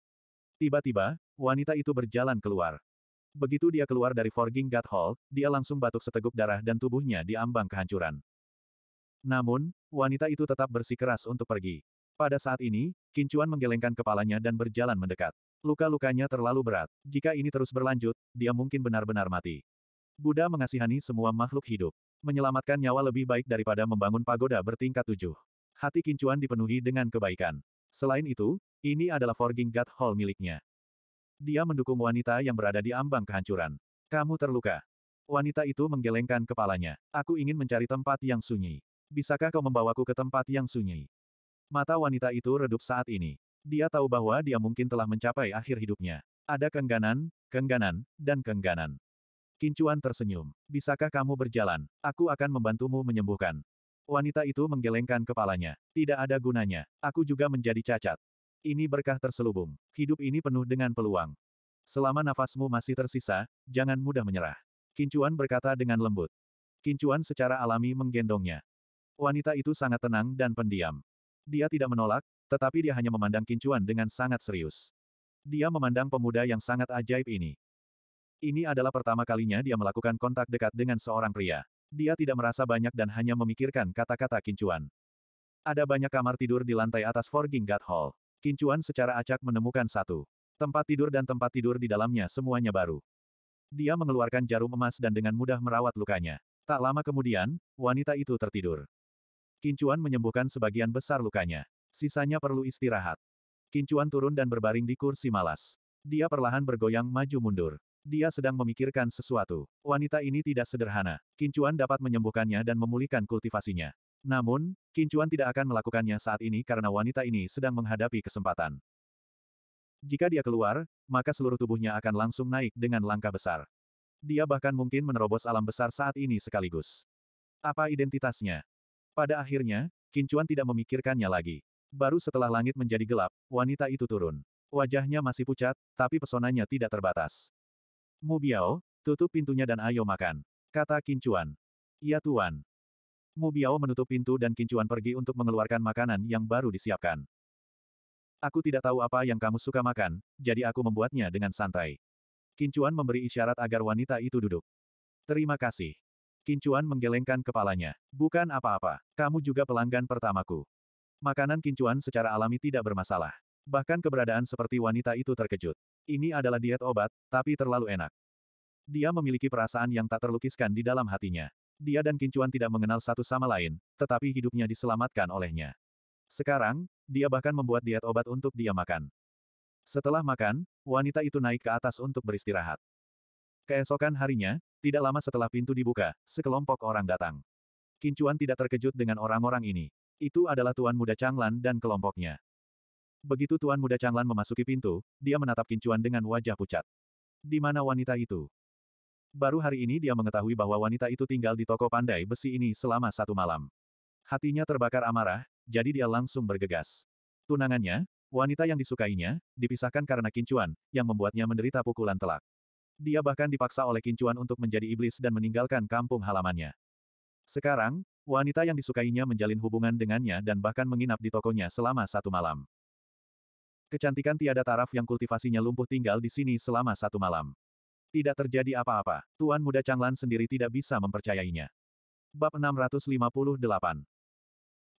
Tiba-tiba, wanita itu berjalan keluar. Begitu dia keluar dari Forging God Hall, dia langsung batuk seteguk darah dan tubuhnya diambang kehancuran. Namun, wanita itu tetap bersikeras untuk pergi. Pada saat ini, Kincuan menggelengkan kepalanya dan berjalan mendekat. Luka-lukanya terlalu berat. Jika ini terus berlanjut, dia mungkin benar-benar mati. Buddha mengasihani semua makhluk hidup. Menyelamatkan nyawa lebih baik daripada membangun pagoda bertingkat tujuh. Hati Kincuan dipenuhi dengan kebaikan. Selain itu, ini adalah Forging God Hall miliknya. Dia mendukung wanita yang berada di ambang kehancuran. Kamu terluka. Wanita itu menggelengkan kepalanya. Aku ingin mencari tempat yang sunyi. Bisakah kau membawaku ke tempat yang sunyi? Mata wanita itu redup saat ini. Dia tahu bahwa dia mungkin telah mencapai akhir hidupnya. Ada kengganan, kengganan, dan kengganan. Kincuan tersenyum. Bisakah kamu berjalan? Aku akan membantumu menyembuhkan. Wanita itu menggelengkan kepalanya. Tidak ada gunanya. Aku juga menjadi cacat. Ini berkah terselubung. Hidup ini penuh dengan peluang. Selama nafasmu masih tersisa, jangan mudah menyerah. Kincuan berkata dengan lembut. Kincuan secara alami menggendongnya. Wanita itu sangat tenang dan pendiam. Dia tidak menolak, tetapi dia hanya memandang Kincuan dengan sangat serius. Dia memandang pemuda yang sangat ajaib ini. Ini adalah pertama kalinya dia melakukan kontak dekat dengan seorang pria. Dia tidak merasa banyak dan hanya memikirkan kata-kata Kincuan. Ada banyak kamar tidur di lantai atas Forging God Hall. Kincuan secara acak menemukan satu. Tempat tidur dan tempat tidur di dalamnya semuanya baru. Dia mengeluarkan jarum emas dan dengan mudah merawat lukanya. Tak lama kemudian, wanita itu tertidur. Kincuan menyembuhkan sebagian besar lukanya. Sisanya perlu istirahat. Kincuan turun dan berbaring di kursi malas. Dia perlahan bergoyang maju mundur. Dia sedang memikirkan sesuatu. Wanita ini tidak sederhana. Kincuan dapat menyembuhkannya dan memulihkan kultivasinya. Namun, Kincuan tidak akan melakukannya saat ini karena wanita ini sedang menghadapi kesempatan. Jika dia keluar, maka seluruh tubuhnya akan langsung naik dengan langkah besar. Dia bahkan mungkin menerobos alam besar saat ini sekaligus. Apa identitasnya? Pada akhirnya, Kincuan tidak memikirkannya lagi. Baru setelah langit menjadi gelap, wanita itu turun. Wajahnya masih pucat, tapi pesonanya tidak terbatas. Mu Biao, tutup pintunya dan ayo makan. Kata Kincuan. Iya tuan. Mu Biao menutup pintu dan Kincuan pergi untuk mengeluarkan makanan yang baru disiapkan. Aku tidak tahu apa yang kamu suka makan, jadi aku membuatnya dengan santai. Kincuan memberi isyarat agar wanita itu duduk. Terima kasih. Kincuan menggelengkan kepalanya. Bukan apa-apa. Kamu juga pelanggan pertamaku. Makanan kincuan secara alami tidak bermasalah. Bahkan keberadaan seperti wanita itu terkejut. Ini adalah diet obat, tapi terlalu enak. Dia memiliki perasaan yang tak terlukiskan di dalam hatinya. Dia dan Kincuan tidak mengenal satu sama lain, tetapi hidupnya diselamatkan olehnya. Sekarang, dia bahkan membuat diet obat untuk dia makan. Setelah makan, wanita itu naik ke atas untuk beristirahat. Keesokan harinya, tidak lama setelah pintu dibuka, sekelompok orang datang. Kincuan tidak terkejut dengan orang-orang ini. Itu adalah Tuan Muda Changlan dan kelompoknya. Begitu Tuan Muda Changlan memasuki pintu, dia menatap Kincuan dengan wajah pucat. Di mana wanita itu? Baru hari ini dia mengetahui bahwa wanita itu tinggal di toko pandai besi ini selama satu malam. Hatinya terbakar amarah, jadi dia langsung bergegas. Tunangannya, wanita yang disukainya, dipisahkan karena Kincuan, yang membuatnya menderita pukulan telak. Dia bahkan dipaksa oleh Kincuan untuk menjadi iblis dan meninggalkan kampung halamannya. Sekarang, wanita yang disukainya menjalin hubungan dengannya dan bahkan menginap di tokonya selama satu malam. Kecantikan tiada taraf yang kultivasinya lumpuh tinggal di sini selama satu malam. Tidak terjadi apa-apa, Tuan Muda Changlan sendiri tidak bisa mempercayainya. Bab 658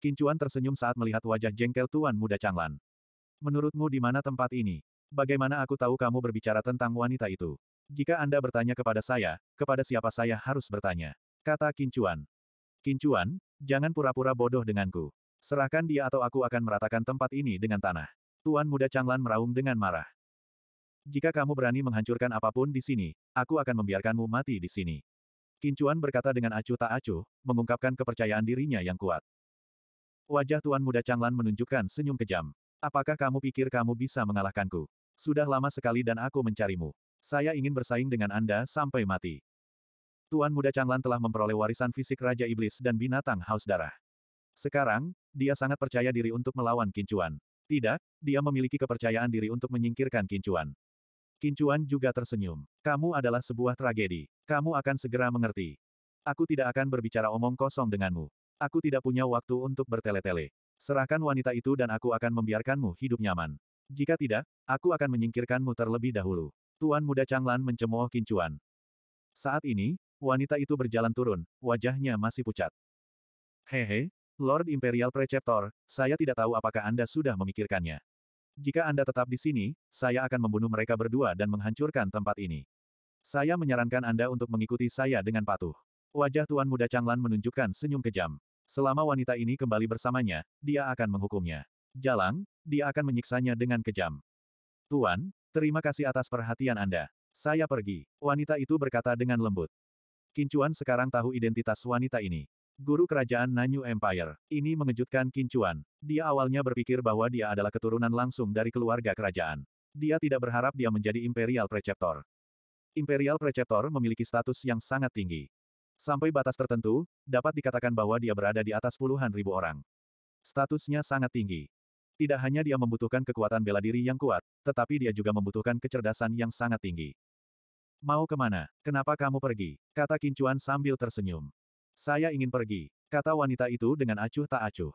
Kincuan tersenyum saat melihat wajah jengkel Tuan Muda Changlan. Menurutmu di mana tempat ini? Bagaimana aku tahu kamu berbicara tentang wanita itu? Jika Anda bertanya kepada saya, kepada siapa saya harus bertanya? Kata Kincuan. Kincuan, jangan pura-pura bodoh denganku. Serahkan dia atau aku akan meratakan tempat ini dengan tanah. Tuan muda Changlan meraung dengan marah. Jika kamu berani menghancurkan apapun di sini, aku akan membiarkanmu mati di sini. Kincuan berkata dengan acuh tak acuh, mengungkapkan kepercayaan dirinya yang kuat. Wajah Tuan Muda Changlan menunjukkan senyum kejam. Apakah kamu pikir kamu bisa mengalahkanku? Sudah lama sekali dan aku mencarimu. Saya ingin bersaing dengan Anda sampai mati. Tuan Muda Changlan telah memperoleh warisan fisik Raja Iblis dan binatang haus darah. Sekarang, dia sangat percaya diri untuk melawan Kincuan. Tidak, dia memiliki kepercayaan diri untuk menyingkirkan Kincuan. Kincuan juga tersenyum. Kamu adalah sebuah tragedi. Kamu akan segera mengerti. Aku tidak akan berbicara omong kosong denganmu. Aku tidak punya waktu untuk bertele-tele. Serahkan wanita itu dan aku akan membiarkanmu hidup nyaman. Jika tidak, aku akan menyingkirkanmu terlebih dahulu. Tuan muda Changlan mencemooh Kincuan. Saat ini, wanita itu berjalan turun, wajahnya masih pucat. Hehe, Lord Imperial Preceptor, saya tidak tahu apakah Anda sudah memikirkannya. Jika Anda tetap di sini, saya akan membunuh mereka berdua dan menghancurkan tempat ini. Saya menyarankan Anda untuk mengikuti saya dengan patuh. Wajah Tuan Muda Changlan menunjukkan senyum kejam. Selama wanita ini kembali bersamanya, dia akan menghukumnya. Jalang, dia akan menyiksanya dengan kejam. Tuan, Terima kasih atas perhatian Anda. Saya pergi, wanita itu berkata dengan lembut. Kincuan sekarang tahu identitas wanita ini. Guru kerajaan Nanyu Empire. Ini mengejutkan Kincuan. Dia awalnya berpikir bahwa dia adalah keturunan langsung dari keluarga kerajaan. Dia tidak berharap dia menjadi Imperial Preceptor. Imperial Preceptor memiliki status yang sangat tinggi. Sampai batas tertentu, dapat dikatakan bahwa dia berada di atas puluhan ribu orang. Statusnya sangat tinggi. Tidak hanya dia membutuhkan kekuatan bela diri yang kuat, tetapi dia juga membutuhkan kecerdasan yang sangat tinggi. Mau kemana? Kenapa kamu pergi? Kata Kincuan sambil tersenyum. Saya ingin pergi, kata wanita itu dengan acuh tak acuh.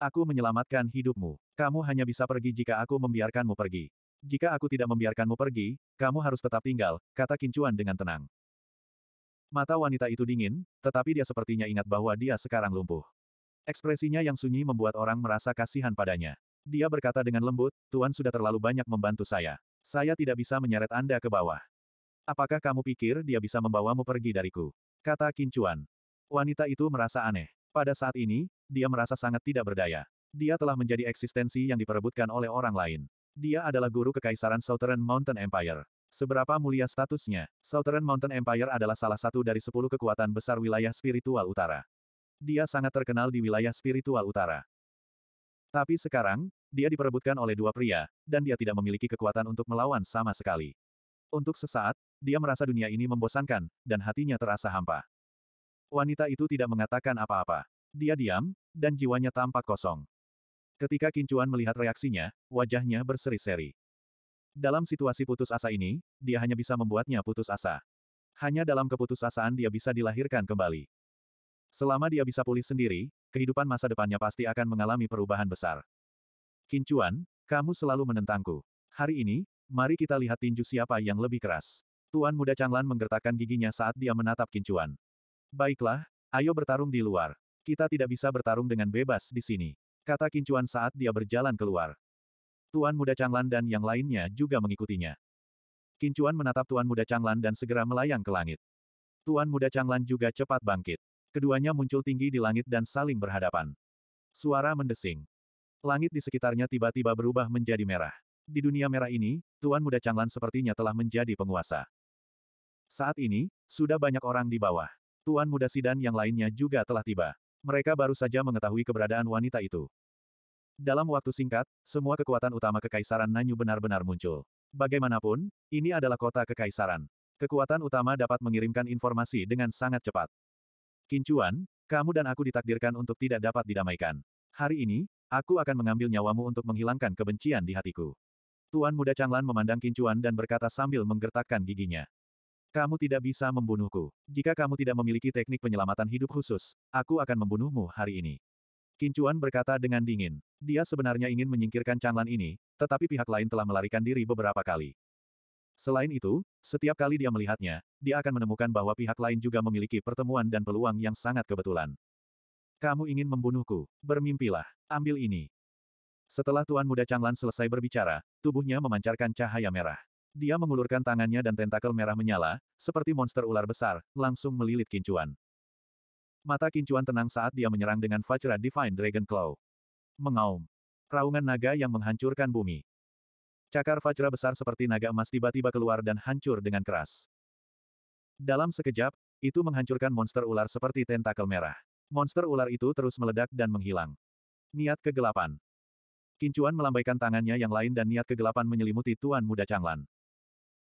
Aku menyelamatkan hidupmu. Kamu hanya bisa pergi jika aku membiarkanmu pergi. Jika aku tidak membiarkanmu pergi, kamu harus tetap tinggal, kata Kincuan dengan tenang. Mata wanita itu dingin, tetapi dia sepertinya ingat bahwa dia sekarang lumpuh. Ekspresinya yang sunyi membuat orang merasa kasihan padanya. Dia berkata dengan lembut, Tuan sudah terlalu banyak membantu saya. Saya tidak bisa menyeret Anda ke bawah. Apakah kamu pikir dia bisa membawamu pergi dariku? Kata Kincuan. Wanita itu merasa aneh. Pada saat ini, dia merasa sangat tidak berdaya. Dia telah menjadi eksistensi yang diperebutkan oleh orang lain. Dia adalah guru kekaisaran Southern Mountain Empire. Seberapa mulia statusnya, Southern Mountain Empire adalah salah satu dari sepuluh kekuatan besar wilayah spiritual utara. Dia sangat terkenal di wilayah spiritual utara. Tapi sekarang, dia diperebutkan oleh dua pria, dan dia tidak memiliki kekuatan untuk melawan sama sekali. Untuk sesaat, dia merasa dunia ini membosankan, dan hatinya terasa hampa. Wanita itu tidak mengatakan apa-apa. Dia diam, dan jiwanya tampak kosong. Ketika Kincuan melihat reaksinya, wajahnya berseri-seri. Dalam situasi putus asa ini, dia hanya bisa membuatnya putus asa. Hanya dalam keputusasaan dia bisa dilahirkan kembali. Selama dia bisa pulih sendiri, kehidupan masa depannya pasti akan mengalami perubahan besar. Kincuan, kamu selalu menentangku. Hari ini, mari kita lihat tinju siapa yang lebih keras. Tuan muda Changlan menggertakkan giginya saat dia menatap Kincuan. Baiklah, ayo bertarung di luar. Kita tidak bisa bertarung dengan bebas di sini. Kata Kincuan saat dia berjalan keluar. Tuan muda Changlan dan yang lainnya juga mengikutinya. Kincuan menatap Tuan muda Changlan dan segera melayang ke langit. Tuan muda Changlan juga cepat bangkit. Keduanya muncul tinggi di langit dan saling berhadapan. Suara mendesing. Langit di sekitarnya tiba-tiba berubah menjadi merah. Di dunia merah ini, Tuan Muda Changlan sepertinya telah menjadi penguasa. Saat ini, sudah banyak orang di bawah. Tuan Muda Sidan yang lainnya juga telah tiba. Mereka baru saja mengetahui keberadaan wanita itu. Dalam waktu singkat, semua kekuatan utama Kekaisaran Nanyu benar-benar muncul. Bagaimanapun, ini adalah kota Kekaisaran. Kekuatan utama dapat mengirimkan informasi dengan sangat cepat. Kincuan, kamu dan aku ditakdirkan untuk tidak dapat didamaikan. Hari ini, aku akan mengambil nyawamu untuk menghilangkan kebencian di hatiku. Tuan muda Changlan memandang Kincuan dan berkata sambil menggertakkan giginya. Kamu tidak bisa membunuhku. Jika kamu tidak memiliki teknik penyelamatan hidup khusus, aku akan membunuhmu hari ini. Kincuan berkata dengan dingin. Dia sebenarnya ingin menyingkirkan Changlan ini, tetapi pihak lain telah melarikan diri beberapa kali. Selain itu, setiap kali dia melihatnya, dia akan menemukan bahwa pihak lain juga memiliki pertemuan dan peluang yang sangat kebetulan. Kamu ingin membunuhku, bermimpilah, ambil ini. Setelah Tuan Muda Changlan selesai berbicara, tubuhnya memancarkan cahaya merah. Dia mengulurkan tangannya dan tentakel merah menyala, seperti monster ular besar, langsung melilit kincuan. Mata kincuan tenang saat dia menyerang dengan Vajra Divine Dragon Claw. Mengaum. Raungan naga yang menghancurkan bumi. Cakar Fajra besar seperti naga emas tiba-tiba keluar dan hancur dengan keras. Dalam sekejap, itu menghancurkan monster ular seperti tentakel merah. Monster ular itu terus meledak dan menghilang. Niat kegelapan. Kincuan melambaikan tangannya yang lain dan niat kegelapan menyelimuti Tuan Muda Changlan.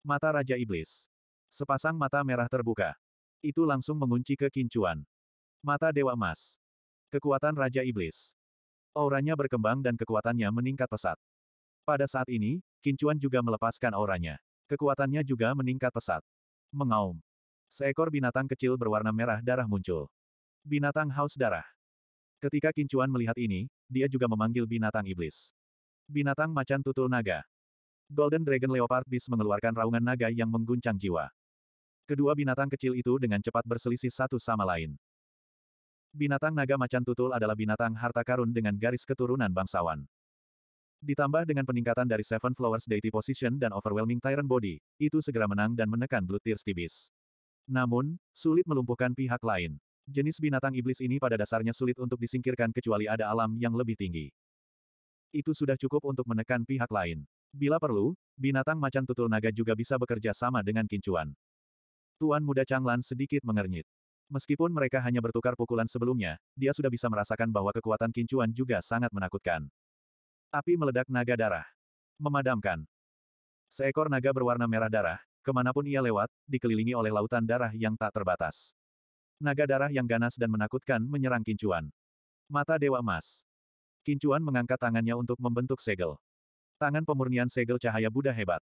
Mata Raja Iblis. Sepasang mata merah terbuka. Itu langsung mengunci ke Kincuan. Mata Dewa Emas. Kekuatan Raja Iblis. Auranya berkembang dan kekuatannya meningkat pesat. Pada saat ini, Kincuan juga melepaskan auranya. Kekuatannya juga meningkat pesat. Mengaum. Seekor binatang kecil berwarna merah darah muncul. Binatang haus darah. Ketika Kincuan melihat ini, dia juga memanggil binatang iblis. Binatang macan tutul naga. Golden Dragon Leopard Beast mengeluarkan raungan naga yang mengguncang jiwa. Kedua binatang kecil itu dengan cepat berselisih satu sama lain. Binatang naga macan tutul adalah binatang harta karun dengan garis keturunan bangsawan. Ditambah dengan peningkatan dari Seven Flowers Deity Position dan Overwhelming Tyrant Body, itu segera menang dan menekan Blood Tears Tibis. Namun, sulit melumpuhkan pihak lain. Jenis binatang iblis ini pada dasarnya sulit untuk disingkirkan kecuali ada alam yang lebih tinggi. Itu sudah cukup untuk menekan pihak lain. Bila perlu, binatang macan tutul naga juga bisa bekerja sama dengan kincuan. Tuan muda Changlan sedikit mengernyit. Meskipun mereka hanya bertukar pukulan sebelumnya, dia sudah bisa merasakan bahwa kekuatan kincuan juga sangat menakutkan. Api meledak naga darah. Memadamkan. Seekor naga berwarna merah darah, kemanapun ia lewat, dikelilingi oleh lautan darah yang tak terbatas. Naga darah yang ganas dan menakutkan menyerang kincuan. Mata Dewa Emas. Kincuan mengangkat tangannya untuk membentuk segel. Tangan pemurnian segel cahaya Buddha hebat.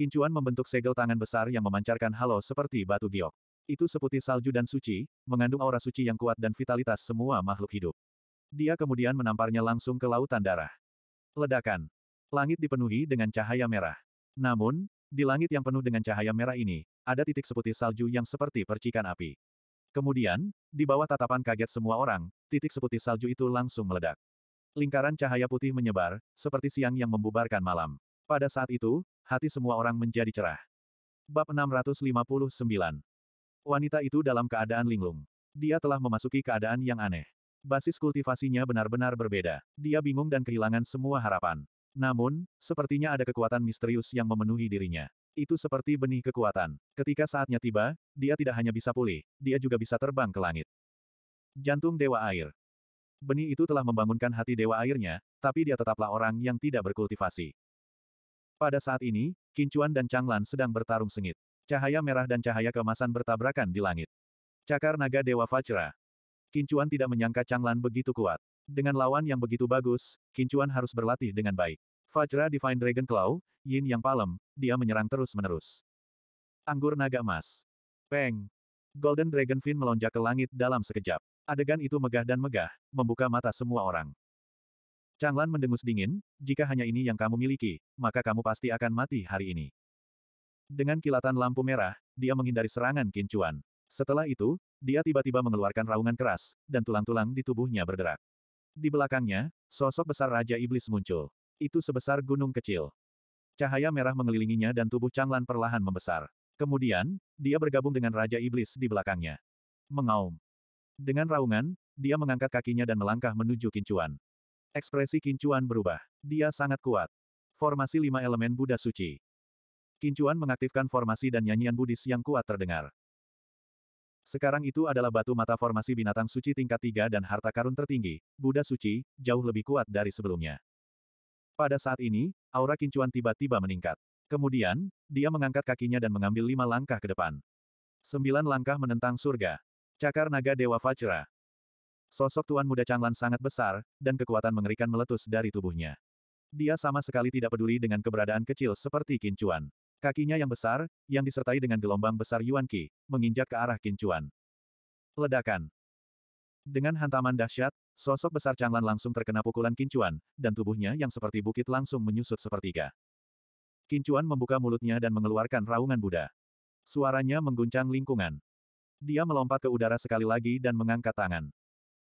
Kincuan membentuk segel tangan besar yang memancarkan halo seperti batu giok. Itu seputih salju dan suci, mengandung aura suci yang kuat dan vitalitas semua makhluk hidup. Dia kemudian menamparnya langsung ke lautan darah. Ledakan. Langit dipenuhi dengan cahaya merah. Namun, di langit yang penuh dengan cahaya merah ini, ada titik seputih salju yang seperti percikan api. Kemudian, di bawah tatapan kaget semua orang, titik seputih salju itu langsung meledak. Lingkaran cahaya putih menyebar, seperti siang yang membubarkan malam. Pada saat itu, hati semua orang menjadi cerah. Bab 659 Wanita itu dalam keadaan linglung. Dia telah memasuki keadaan yang aneh. Basis kultivasinya benar-benar berbeda. Dia bingung dan kehilangan semua harapan. Namun, sepertinya ada kekuatan misterius yang memenuhi dirinya. Itu seperti benih kekuatan. Ketika saatnya tiba, dia tidak hanya bisa pulih, dia juga bisa terbang ke langit. Jantung Dewa Air Benih itu telah membangunkan hati Dewa Airnya, tapi dia tetaplah orang yang tidak berkultivasi. Pada saat ini, Kincuan dan Changlan sedang bertarung sengit. Cahaya merah dan cahaya kemasan bertabrakan di langit. Cakar naga Dewa Vajra. Kincuan tidak menyangka Changlan begitu kuat. Dengan lawan yang begitu bagus, Kincuan harus berlatih dengan baik. Fajra Divine Dragon Claw, Yin yang palem, dia menyerang terus-menerus. Anggur naga emas. Peng. Golden Dragon Fin melonjak ke langit dalam sekejap. Adegan itu megah dan megah, membuka mata semua orang. Changlan mendengus dingin, jika hanya ini yang kamu miliki, maka kamu pasti akan mati hari ini. Dengan kilatan lampu merah, dia menghindari serangan Kincuan. Setelah itu, dia tiba-tiba mengeluarkan raungan keras, dan tulang-tulang di tubuhnya berderak. Di belakangnya, sosok besar Raja Iblis muncul. Itu sebesar gunung kecil. Cahaya merah mengelilinginya dan tubuh Changlan perlahan membesar. Kemudian, dia bergabung dengan Raja Iblis di belakangnya. Mengaum. Dengan raungan, dia mengangkat kakinya dan melangkah menuju Kincuan. Ekspresi Kincuan berubah. Dia sangat kuat. Formasi lima elemen Buddha suci. Kincuan mengaktifkan formasi dan nyanyian Buddhis yang kuat terdengar. Sekarang itu adalah batu mata formasi binatang suci tingkat tiga dan harta karun tertinggi, Buddha suci, jauh lebih kuat dari sebelumnya. Pada saat ini, aura kincuan tiba-tiba meningkat. Kemudian, dia mengangkat kakinya dan mengambil lima langkah ke depan. Sembilan langkah menentang surga. Cakar naga Dewa Vajra. Sosok Tuan Muda Changlan sangat besar, dan kekuatan mengerikan meletus dari tubuhnya. Dia sama sekali tidak peduli dengan keberadaan kecil seperti kincuan. Kakinya yang besar, yang disertai dengan gelombang besar Yuan Qi, menginjak ke arah Kincuan. Ledakan. Dengan hantaman dahsyat, sosok besar Changlan langsung terkena pukulan Kincuan, dan tubuhnya yang seperti bukit langsung menyusut sepertiga. Kincuan membuka mulutnya dan mengeluarkan raungan Buddha. Suaranya mengguncang lingkungan. Dia melompat ke udara sekali lagi dan mengangkat tangan.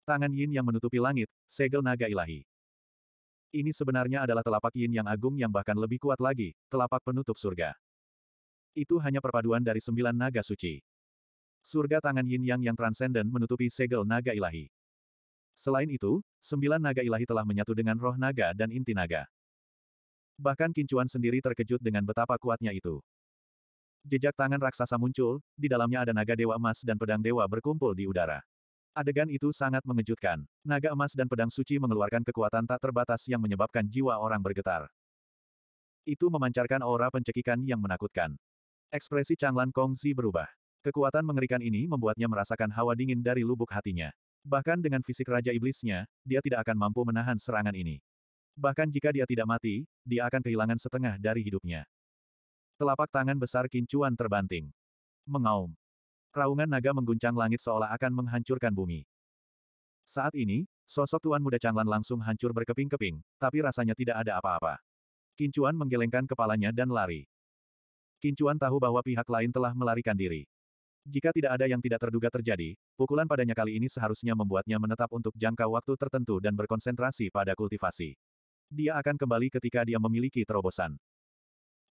Tangan Yin yang menutupi langit, segel naga ilahi. Ini sebenarnya adalah telapak yin yang agung yang bahkan lebih kuat lagi, telapak penutup surga. Itu hanya perpaduan dari sembilan naga suci. Surga tangan yin yang yang transenden menutupi segel naga ilahi. Selain itu, sembilan naga ilahi telah menyatu dengan roh naga dan inti naga. Bahkan Kincuan sendiri terkejut dengan betapa kuatnya itu. Jejak tangan raksasa muncul, di dalamnya ada naga dewa emas dan pedang dewa berkumpul di udara. Adegan itu sangat mengejutkan. Naga emas dan pedang suci mengeluarkan kekuatan tak terbatas yang menyebabkan jiwa orang bergetar. Itu memancarkan aura pencekikan yang menakutkan. Ekspresi Changlan Kongzi berubah. Kekuatan mengerikan ini membuatnya merasakan hawa dingin dari lubuk hatinya. Bahkan dengan fisik Raja Iblisnya, dia tidak akan mampu menahan serangan ini. Bahkan jika dia tidak mati, dia akan kehilangan setengah dari hidupnya. Telapak tangan besar Kincuan terbanting. Mengaum. Raungan naga mengguncang langit seolah akan menghancurkan bumi. Saat ini, sosok tuan muda Changlan langsung hancur berkeping-keping, tapi rasanya tidak ada apa-apa. Kincuan menggelengkan kepalanya dan lari. Kincuan tahu bahwa pihak lain telah melarikan diri. Jika tidak ada yang tidak terduga terjadi, pukulan padanya kali ini seharusnya membuatnya menetap untuk jangka waktu tertentu dan berkonsentrasi pada kultivasi. Dia akan kembali ketika dia memiliki terobosan.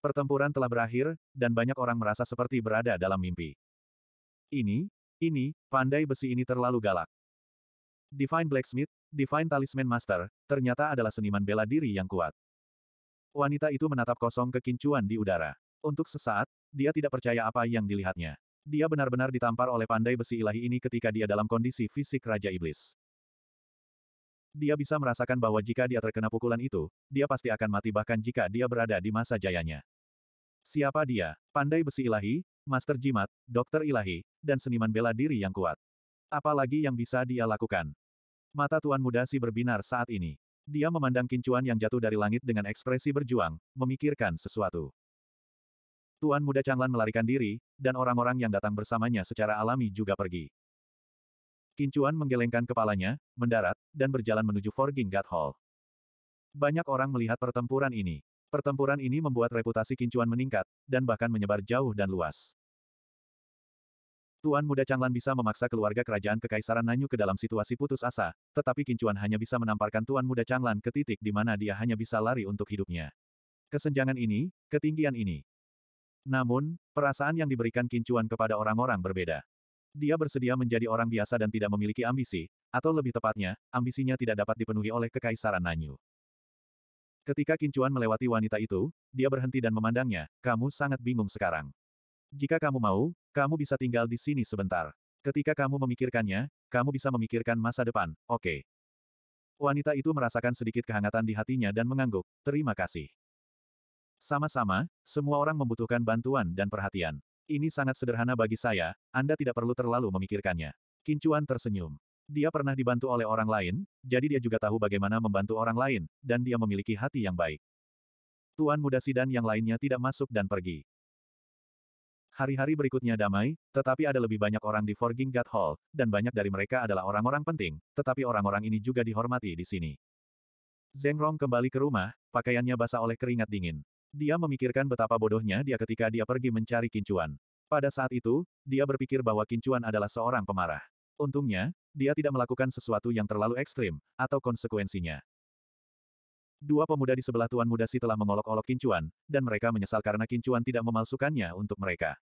Pertempuran telah berakhir, dan banyak orang merasa seperti berada dalam mimpi. Ini, ini, pandai besi ini terlalu galak. Divine Blacksmith, Divine Talisman Master, ternyata adalah seniman bela diri yang kuat. Wanita itu menatap kosong kekincuan di udara. Untuk sesaat, dia tidak percaya apa yang dilihatnya. Dia benar-benar ditampar oleh pandai besi ilahi ini ketika dia dalam kondisi fisik Raja Iblis. Dia bisa merasakan bahwa jika dia terkena pukulan itu, dia pasti akan mati bahkan jika dia berada di masa jayanya. Siapa dia? Pandai besi ilahi, master jimat, dokter ilahi, dan seniman bela diri yang kuat. Apalagi yang bisa dia lakukan? Mata Tuan Muda Si berbinar saat ini. Dia memandang kincuan yang jatuh dari langit dengan ekspresi berjuang, memikirkan sesuatu. Tuan Muda Changlan melarikan diri, dan orang-orang yang datang bersamanya secara alami juga pergi. Kincuan menggelengkan kepalanya, mendarat, dan berjalan menuju Forging God Hall. Banyak orang melihat pertempuran ini. Pertempuran ini membuat reputasi Kincuan meningkat, dan bahkan menyebar jauh dan luas. Tuan Muda Changlan bisa memaksa keluarga kerajaan Kekaisaran Nanyu ke dalam situasi putus asa, tetapi Kincuan hanya bisa menamparkan Tuan Muda Changlan ke titik di mana dia hanya bisa lari untuk hidupnya. Kesenjangan ini, ketinggian ini. Namun, perasaan yang diberikan Kincuan kepada orang-orang berbeda. Dia bersedia menjadi orang biasa dan tidak memiliki ambisi, atau lebih tepatnya, ambisinya tidak dapat dipenuhi oleh Kekaisaran Nanyu. Ketika Kincuan melewati wanita itu, dia berhenti dan memandangnya, kamu sangat bingung sekarang. Jika kamu mau, kamu bisa tinggal di sini sebentar. Ketika kamu memikirkannya, kamu bisa memikirkan masa depan, oke. Okay. Wanita itu merasakan sedikit kehangatan di hatinya dan mengangguk, terima kasih. Sama-sama, semua orang membutuhkan bantuan dan perhatian. Ini sangat sederhana bagi saya, Anda tidak perlu terlalu memikirkannya. Kincuan tersenyum. Dia pernah dibantu oleh orang lain, jadi dia juga tahu bagaimana membantu orang lain, dan dia memiliki hati yang baik. Tuan muda Sidan yang lainnya tidak masuk dan pergi. Hari-hari berikutnya damai, tetapi ada lebih banyak orang di Forging God Hall, dan banyak dari mereka adalah orang-orang penting, tetapi orang-orang ini juga dihormati di sini. Zeng Rong kembali ke rumah, pakaiannya basah oleh keringat dingin. Dia memikirkan betapa bodohnya dia ketika dia pergi mencari kincuan. Pada saat itu, dia berpikir bahwa Kincuan adalah seorang pemarah. Untungnya, dia tidak melakukan sesuatu yang terlalu ekstrim, atau konsekuensinya. Dua pemuda di sebelah Tuan Muda Si telah mengolok-olok Kincuan, dan mereka menyesal karena Kincuan tidak memalsukannya untuk mereka.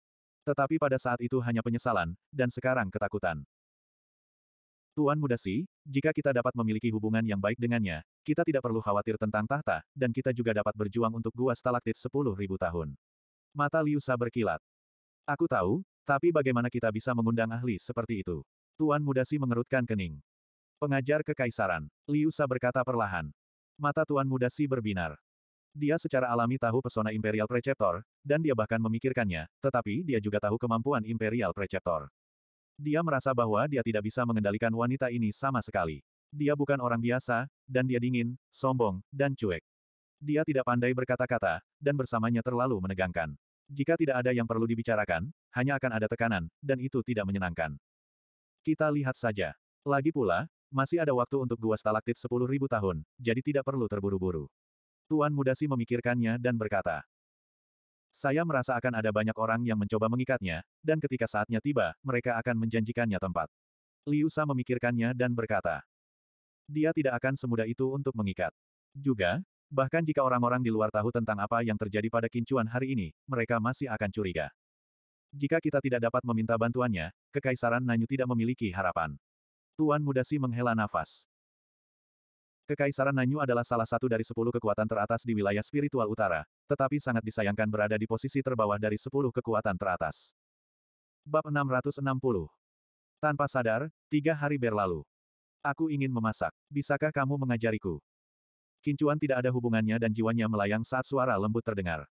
Tetapi pada saat itu hanya penyesalan, dan sekarang ketakutan. Tuan Muda Si, jika kita dapat memiliki hubungan yang baik dengannya, kita tidak perlu khawatir tentang tahta, dan kita juga dapat berjuang untuk gua stalaktit 10.000 tahun. Mata Liusa berkilat. Aku tahu, tapi bagaimana kita bisa mengundang ahli seperti itu? Tuan Mudasi mengerutkan kening. Pengajar kekaisaran, Liu Sa berkata perlahan. Mata Tuan Mudasi berbinar. Dia secara alami tahu pesona Imperial Preceptor, dan dia bahkan memikirkannya, tetapi dia juga tahu kemampuan Imperial Preceptor. Dia merasa bahwa dia tidak bisa mengendalikan wanita ini sama sekali. Dia bukan orang biasa, dan dia dingin, sombong, dan cuek. Dia tidak pandai berkata-kata, dan bersamanya terlalu menegangkan. Jika tidak ada yang perlu dibicarakan, hanya akan ada tekanan, dan itu tidak menyenangkan. Kita lihat saja. Lagi pula, masih ada waktu untuk gua stalaktit sepuluh ribu tahun, jadi tidak perlu terburu-buru. Tuan Mudasi memikirkannya dan berkata, Saya merasa akan ada banyak orang yang mencoba mengikatnya, dan ketika saatnya tiba, mereka akan menjanjikannya tempat. Liu Sa memikirkannya dan berkata, Dia tidak akan semudah itu untuk mengikat. Juga, bahkan jika orang-orang di luar tahu tentang apa yang terjadi pada kincuan hari ini, mereka masih akan curiga. Jika kita tidak dapat meminta bantuannya, Kekaisaran Nanyu tidak memiliki harapan. Tuan muda Si menghela nafas. Kekaisaran Nanyu adalah salah satu dari sepuluh kekuatan teratas di wilayah spiritual utara, tetapi sangat disayangkan berada di posisi terbawah dari sepuluh kekuatan teratas. Bab 660 Tanpa sadar, tiga hari berlalu. Aku ingin memasak. Bisakah kamu mengajariku? Kincuan tidak ada hubungannya dan jiwanya melayang saat suara lembut terdengar.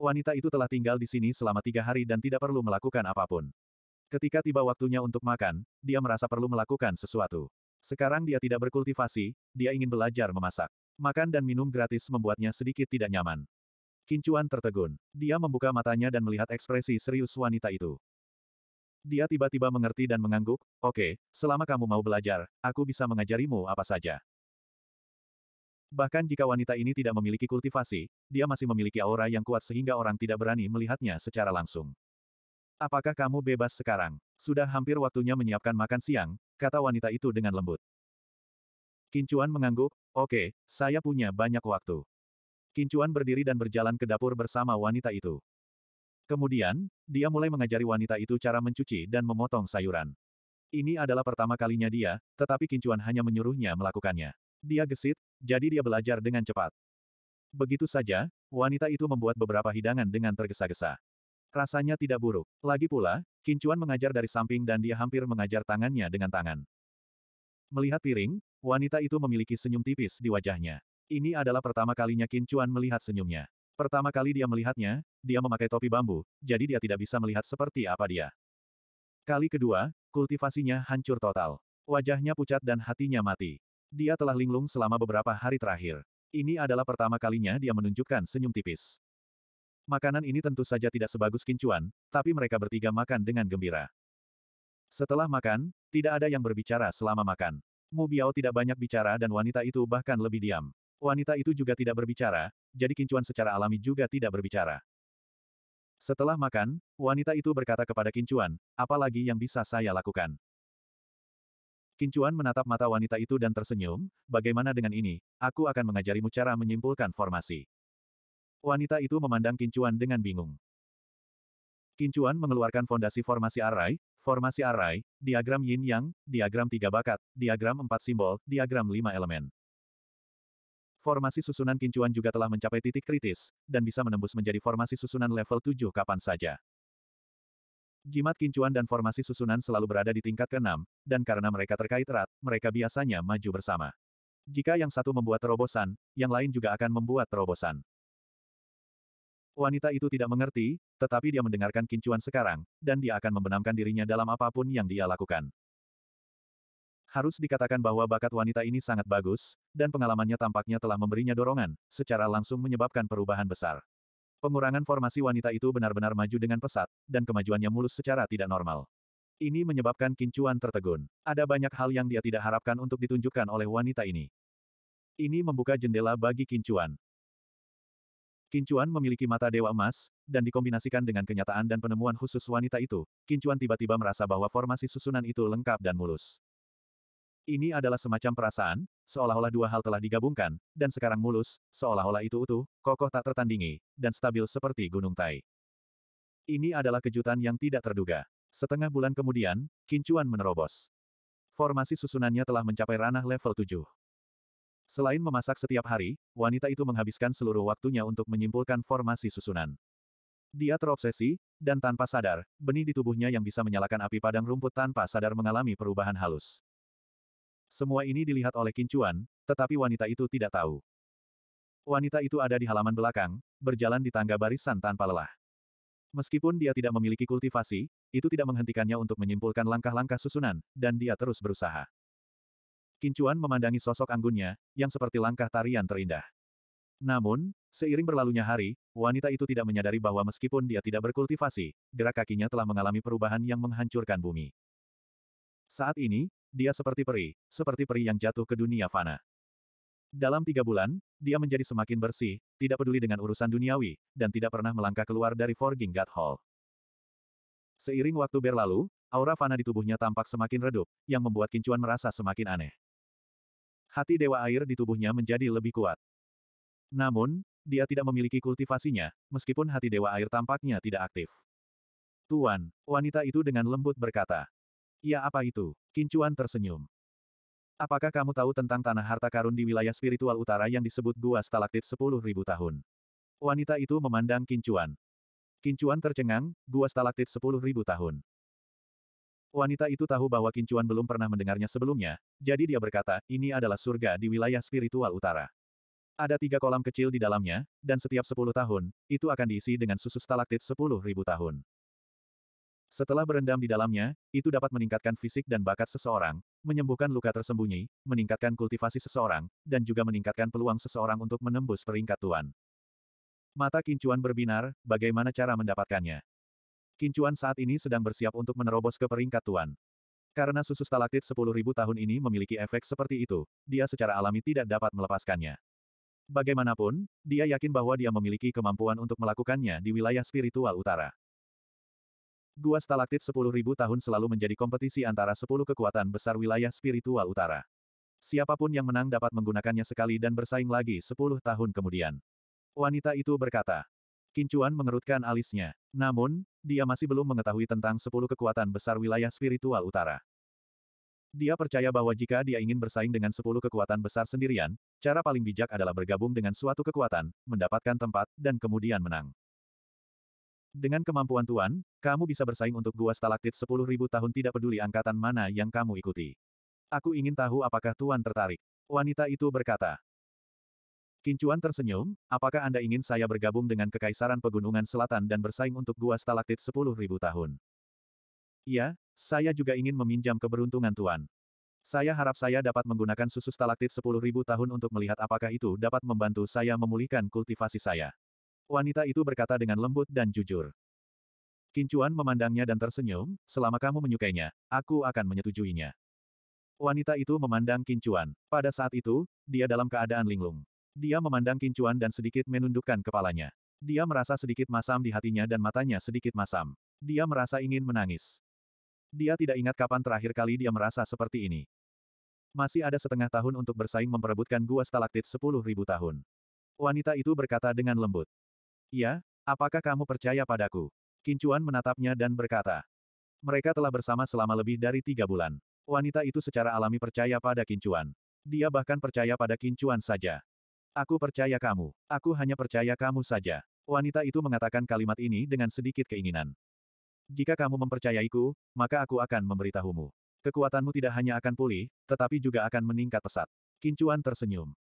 Wanita itu telah tinggal di sini selama tiga hari dan tidak perlu melakukan apapun. Ketika tiba waktunya untuk makan, dia merasa perlu melakukan sesuatu. Sekarang dia tidak berkultivasi, dia ingin belajar memasak. Makan dan minum gratis membuatnya sedikit tidak nyaman. Kincuan tertegun. Dia membuka matanya dan melihat ekspresi serius wanita itu. Dia tiba-tiba mengerti dan mengangguk, oke, okay, selama kamu mau belajar, aku bisa mengajarimu apa saja. Bahkan jika wanita ini tidak memiliki kultivasi, dia masih memiliki aura yang kuat sehingga orang tidak berani melihatnya secara langsung. Apakah kamu bebas sekarang? Sudah hampir waktunya menyiapkan makan siang, kata wanita itu dengan lembut. Kincuan mengangguk, oke, saya punya banyak waktu. Kincuan berdiri dan berjalan ke dapur bersama wanita itu. Kemudian, dia mulai mengajari wanita itu cara mencuci dan memotong sayuran. Ini adalah pertama kalinya dia, tetapi Kincuan hanya menyuruhnya melakukannya. Dia gesit, jadi dia belajar dengan cepat. Begitu saja, wanita itu membuat beberapa hidangan dengan tergesa-gesa. Rasanya tidak buruk. Lagi pula, Kincuan mengajar dari samping dan dia hampir mengajar tangannya dengan tangan. Melihat piring, wanita itu memiliki senyum tipis di wajahnya. Ini adalah pertama kalinya Kincuan melihat senyumnya. Pertama kali dia melihatnya, dia memakai topi bambu, jadi dia tidak bisa melihat seperti apa dia. Kali kedua, kultivasinya hancur total. Wajahnya pucat dan hatinya mati. Dia telah linglung selama beberapa hari terakhir. Ini adalah pertama kalinya dia menunjukkan senyum tipis. Makanan ini tentu saja tidak sebagus kincuan, tapi mereka bertiga makan dengan gembira. Setelah makan, tidak ada yang berbicara selama makan. Mu Biao tidak banyak bicara dan wanita itu bahkan lebih diam. Wanita itu juga tidak berbicara, jadi Kincuan secara alami juga tidak berbicara. Setelah makan, wanita itu berkata kepada Kincuan, apalagi yang bisa saya lakukan? Kincuan menatap mata wanita itu dan tersenyum, bagaimana dengan ini, aku akan mengajarimu cara menyimpulkan formasi. Wanita itu memandang Kincuan dengan bingung. Kincuan mengeluarkan fondasi formasi arai, formasi arai, diagram yin yang, diagram tiga bakat, diagram empat simbol, diagram lima elemen. Formasi susunan Kincuan juga telah mencapai titik kritis, dan bisa menembus menjadi formasi susunan level 7 kapan saja. Jimat kincuan dan formasi susunan selalu berada di tingkat keenam, dan karena mereka terkait erat, mereka biasanya maju bersama. Jika yang satu membuat terobosan, yang lain juga akan membuat terobosan. Wanita itu tidak mengerti, tetapi dia mendengarkan kincuan sekarang, dan dia akan membenamkan dirinya dalam apapun yang dia lakukan. Harus dikatakan bahwa bakat wanita ini sangat bagus, dan pengalamannya tampaknya telah memberinya dorongan, secara langsung menyebabkan perubahan besar. Pengurangan formasi wanita itu benar-benar maju dengan pesat, dan kemajuannya mulus secara tidak normal. Ini menyebabkan Kincuan tertegun. Ada banyak hal yang dia tidak harapkan untuk ditunjukkan oleh wanita ini. Ini membuka jendela bagi Kincuan. Kincuan memiliki mata dewa emas, dan dikombinasikan dengan kenyataan dan penemuan khusus wanita itu, Kincuan tiba-tiba merasa bahwa formasi susunan itu lengkap dan mulus. Ini adalah semacam perasaan, seolah-olah dua hal telah digabungkan, dan sekarang mulus, seolah-olah itu utuh, kokoh tak tertandingi, dan stabil seperti gunung tai. Ini adalah kejutan yang tidak terduga. Setengah bulan kemudian, Kincuan menerobos. Formasi susunannya telah mencapai ranah level 7. Selain memasak setiap hari, wanita itu menghabiskan seluruh waktunya untuk menyimpulkan formasi susunan. Dia terobsesi, dan tanpa sadar, benih di tubuhnya yang bisa menyalakan api padang rumput tanpa sadar mengalami perubahan halus. Semua ini dilihat oleh Kincuan, tetapi wanita itu tidak tahu. Wanita itu ada di halaman belakang, berjalan di tangga barisan tanpa lelah. Meskipun dia tidak memiliki kultivasi, itu tidak menghentikannya untuk menyimpulkan langkah-langkah susunan, dan dia terus berusaha. Kincuan memandangi sosok anggunnya, yang seperti langkah tarian terindah. Namun, seiring berlalunya hari, wanita itu tidak menyadari bahwa meskipun dia tidak berkultivasi, gerak kakinya telah mengalami perubahan yang menghancurkan bumi. Saat ini, dia seperti peri, seperti peri yang jatuh ke dunia fana. Dalam tiga bulan, dia menjadi semakin bersih, tidak peduli dengan urusan duniawi, dan tidak pernah melangkah keluar dari Forging God Hall. Seiring waktu berlalu, aura fana di tubuhnya tampak semakin redup, yang membuat Kincuan merasa semakin aneh. Hati Dewa Air di tubuhnya menjadi lebih kuat. Namun, dia tidak memiliki kultivasinya, meskipun hati Dewa Air tampaknya tidak aktif. Tuan, wanita itu dengan lembut berkata. Ya apa itu? Kincuan tersenyum. Apakah kamu tahu tentang tanah harta karun di wilayah spiritual utara yang disebut Gua Stalaktit 10.000 tahun? Wanita itu memandang Kincuan. Kincuan tercengang, Gua Stalaktit 10.000 tahun. Wanita itu tahu bahwa Kincuan belum pernah mendengarnya sebelumnya, jadi dia berkata, ini adalah surga di wilayah spiritual utara. Ada tiga kolam kecil di dalamnya, dan setiap sepuluh tahun, itu akan diisi dengan susu stalaktit sepuluh ribu tahun. Setelah berendam di dalamnya, itu dapat meningkatkan fisik dan bakat seseorang, menyembuhkan luka tersembunyi, meningkatkan kultivasi seseorang, dan juga meningkatkan peluang seseorang untuk menembus peringkat tuan. Mata kincuan berbinar, bagaimana cara mendapatkannya? Kincuan saat ini sedang bersiap untuk menerobos ke peringkat tuan. Karena susu stalaktit 10.000 tahun ini memiliki efek seperti itu, dia secara alami tidak dapat melepaskannya. Bagaimanapun, dia yakin bahwa dia memiliki kemampuan untuk melakukannya di wilayah spiritual utara. Gua stalaktit 10.000 tahun selalu menjadi kompetisi antara 10 kekuatan besar wilayah spiritual utara. Siapapun yang menang dapat menggunakannya sekali dan bersaing lagi 10 tahun kemudian. Wanita itu berkata. Kincuan mengerutkan alisnya. Namun, dia masih belum mengetahui tentang 10 kekuatan besar wilayah spiritual utara. Dia percaya bahwa jika dia ingin bersaing dengan 10 kekuatan besar sendirian, cara paling bijak adalah bergabung dengan suatu kekuatan, mendapatkan tempat, dan kemudian menang. Dengan kemampuan Tuan, kamu bisa bersaing untuk gua stalaktit 10.000 tahun tidak peduli angkatan mana yang kamu ikuti. Aku ingin tahu apakah Tuan tertarik. Wanita itu berkata. Kincuan tersenyum, apakah Anda ingin saya bergabung dengan Kekaisaran Pegunungan Selatan dan bersaing untuk gua stalaktit 10.000 tahun? Iya, saya juga ingin meminjam keberuntungan Tuan. Saya harap saya dapat menggunakan susu stalaktit 10.000 tahun untuk melihat apakah itu dapat membantu saya memulihkan kultivasi saya. Wanita itu berkata dengan lembut dan jujur. Kincuan memandangnya dan tersenyum, selama kamu menyukainya, aku akan menyetujuinya. Wanita itu memandang Kincuan. Pada saat itu, dia dalam keadaan linglung. Dia memandang Kincuan dan sedikit menundukkan kepalanya. Dia merasa sedikit masam di hatinya dan matanya sedikit masam. Dia merasa ingin menangis. Dia tidak ingat kapan terakhir kali dia merasa seperti ini. Masih ada setengah tahun untuk bersaing memperebutkan gua stalaktit sepuluh ribu tahun. Wanita itu berkata dengan lembut. Ya, apakah kamu percaya padaku? Kincuan menatapnya dan berkata. Mereka telah bersama selama lebih dari tiga bulan. Wanita itu secara alami percaya pada Kincuan. Dia bahkan percaya pada Kincuan saja. Aku percaya kamu. Aku hanya percaya kamu saja. Wanita itu mengatakan kalimat ini dengan sedikit keinginan. Jika kamu mempercayaiku, maka aku akan memberitahumu. Kekuatanmu tidak hanya akan pulih, tetapi juga akan meningkat pesat. Kincuan tersenyum.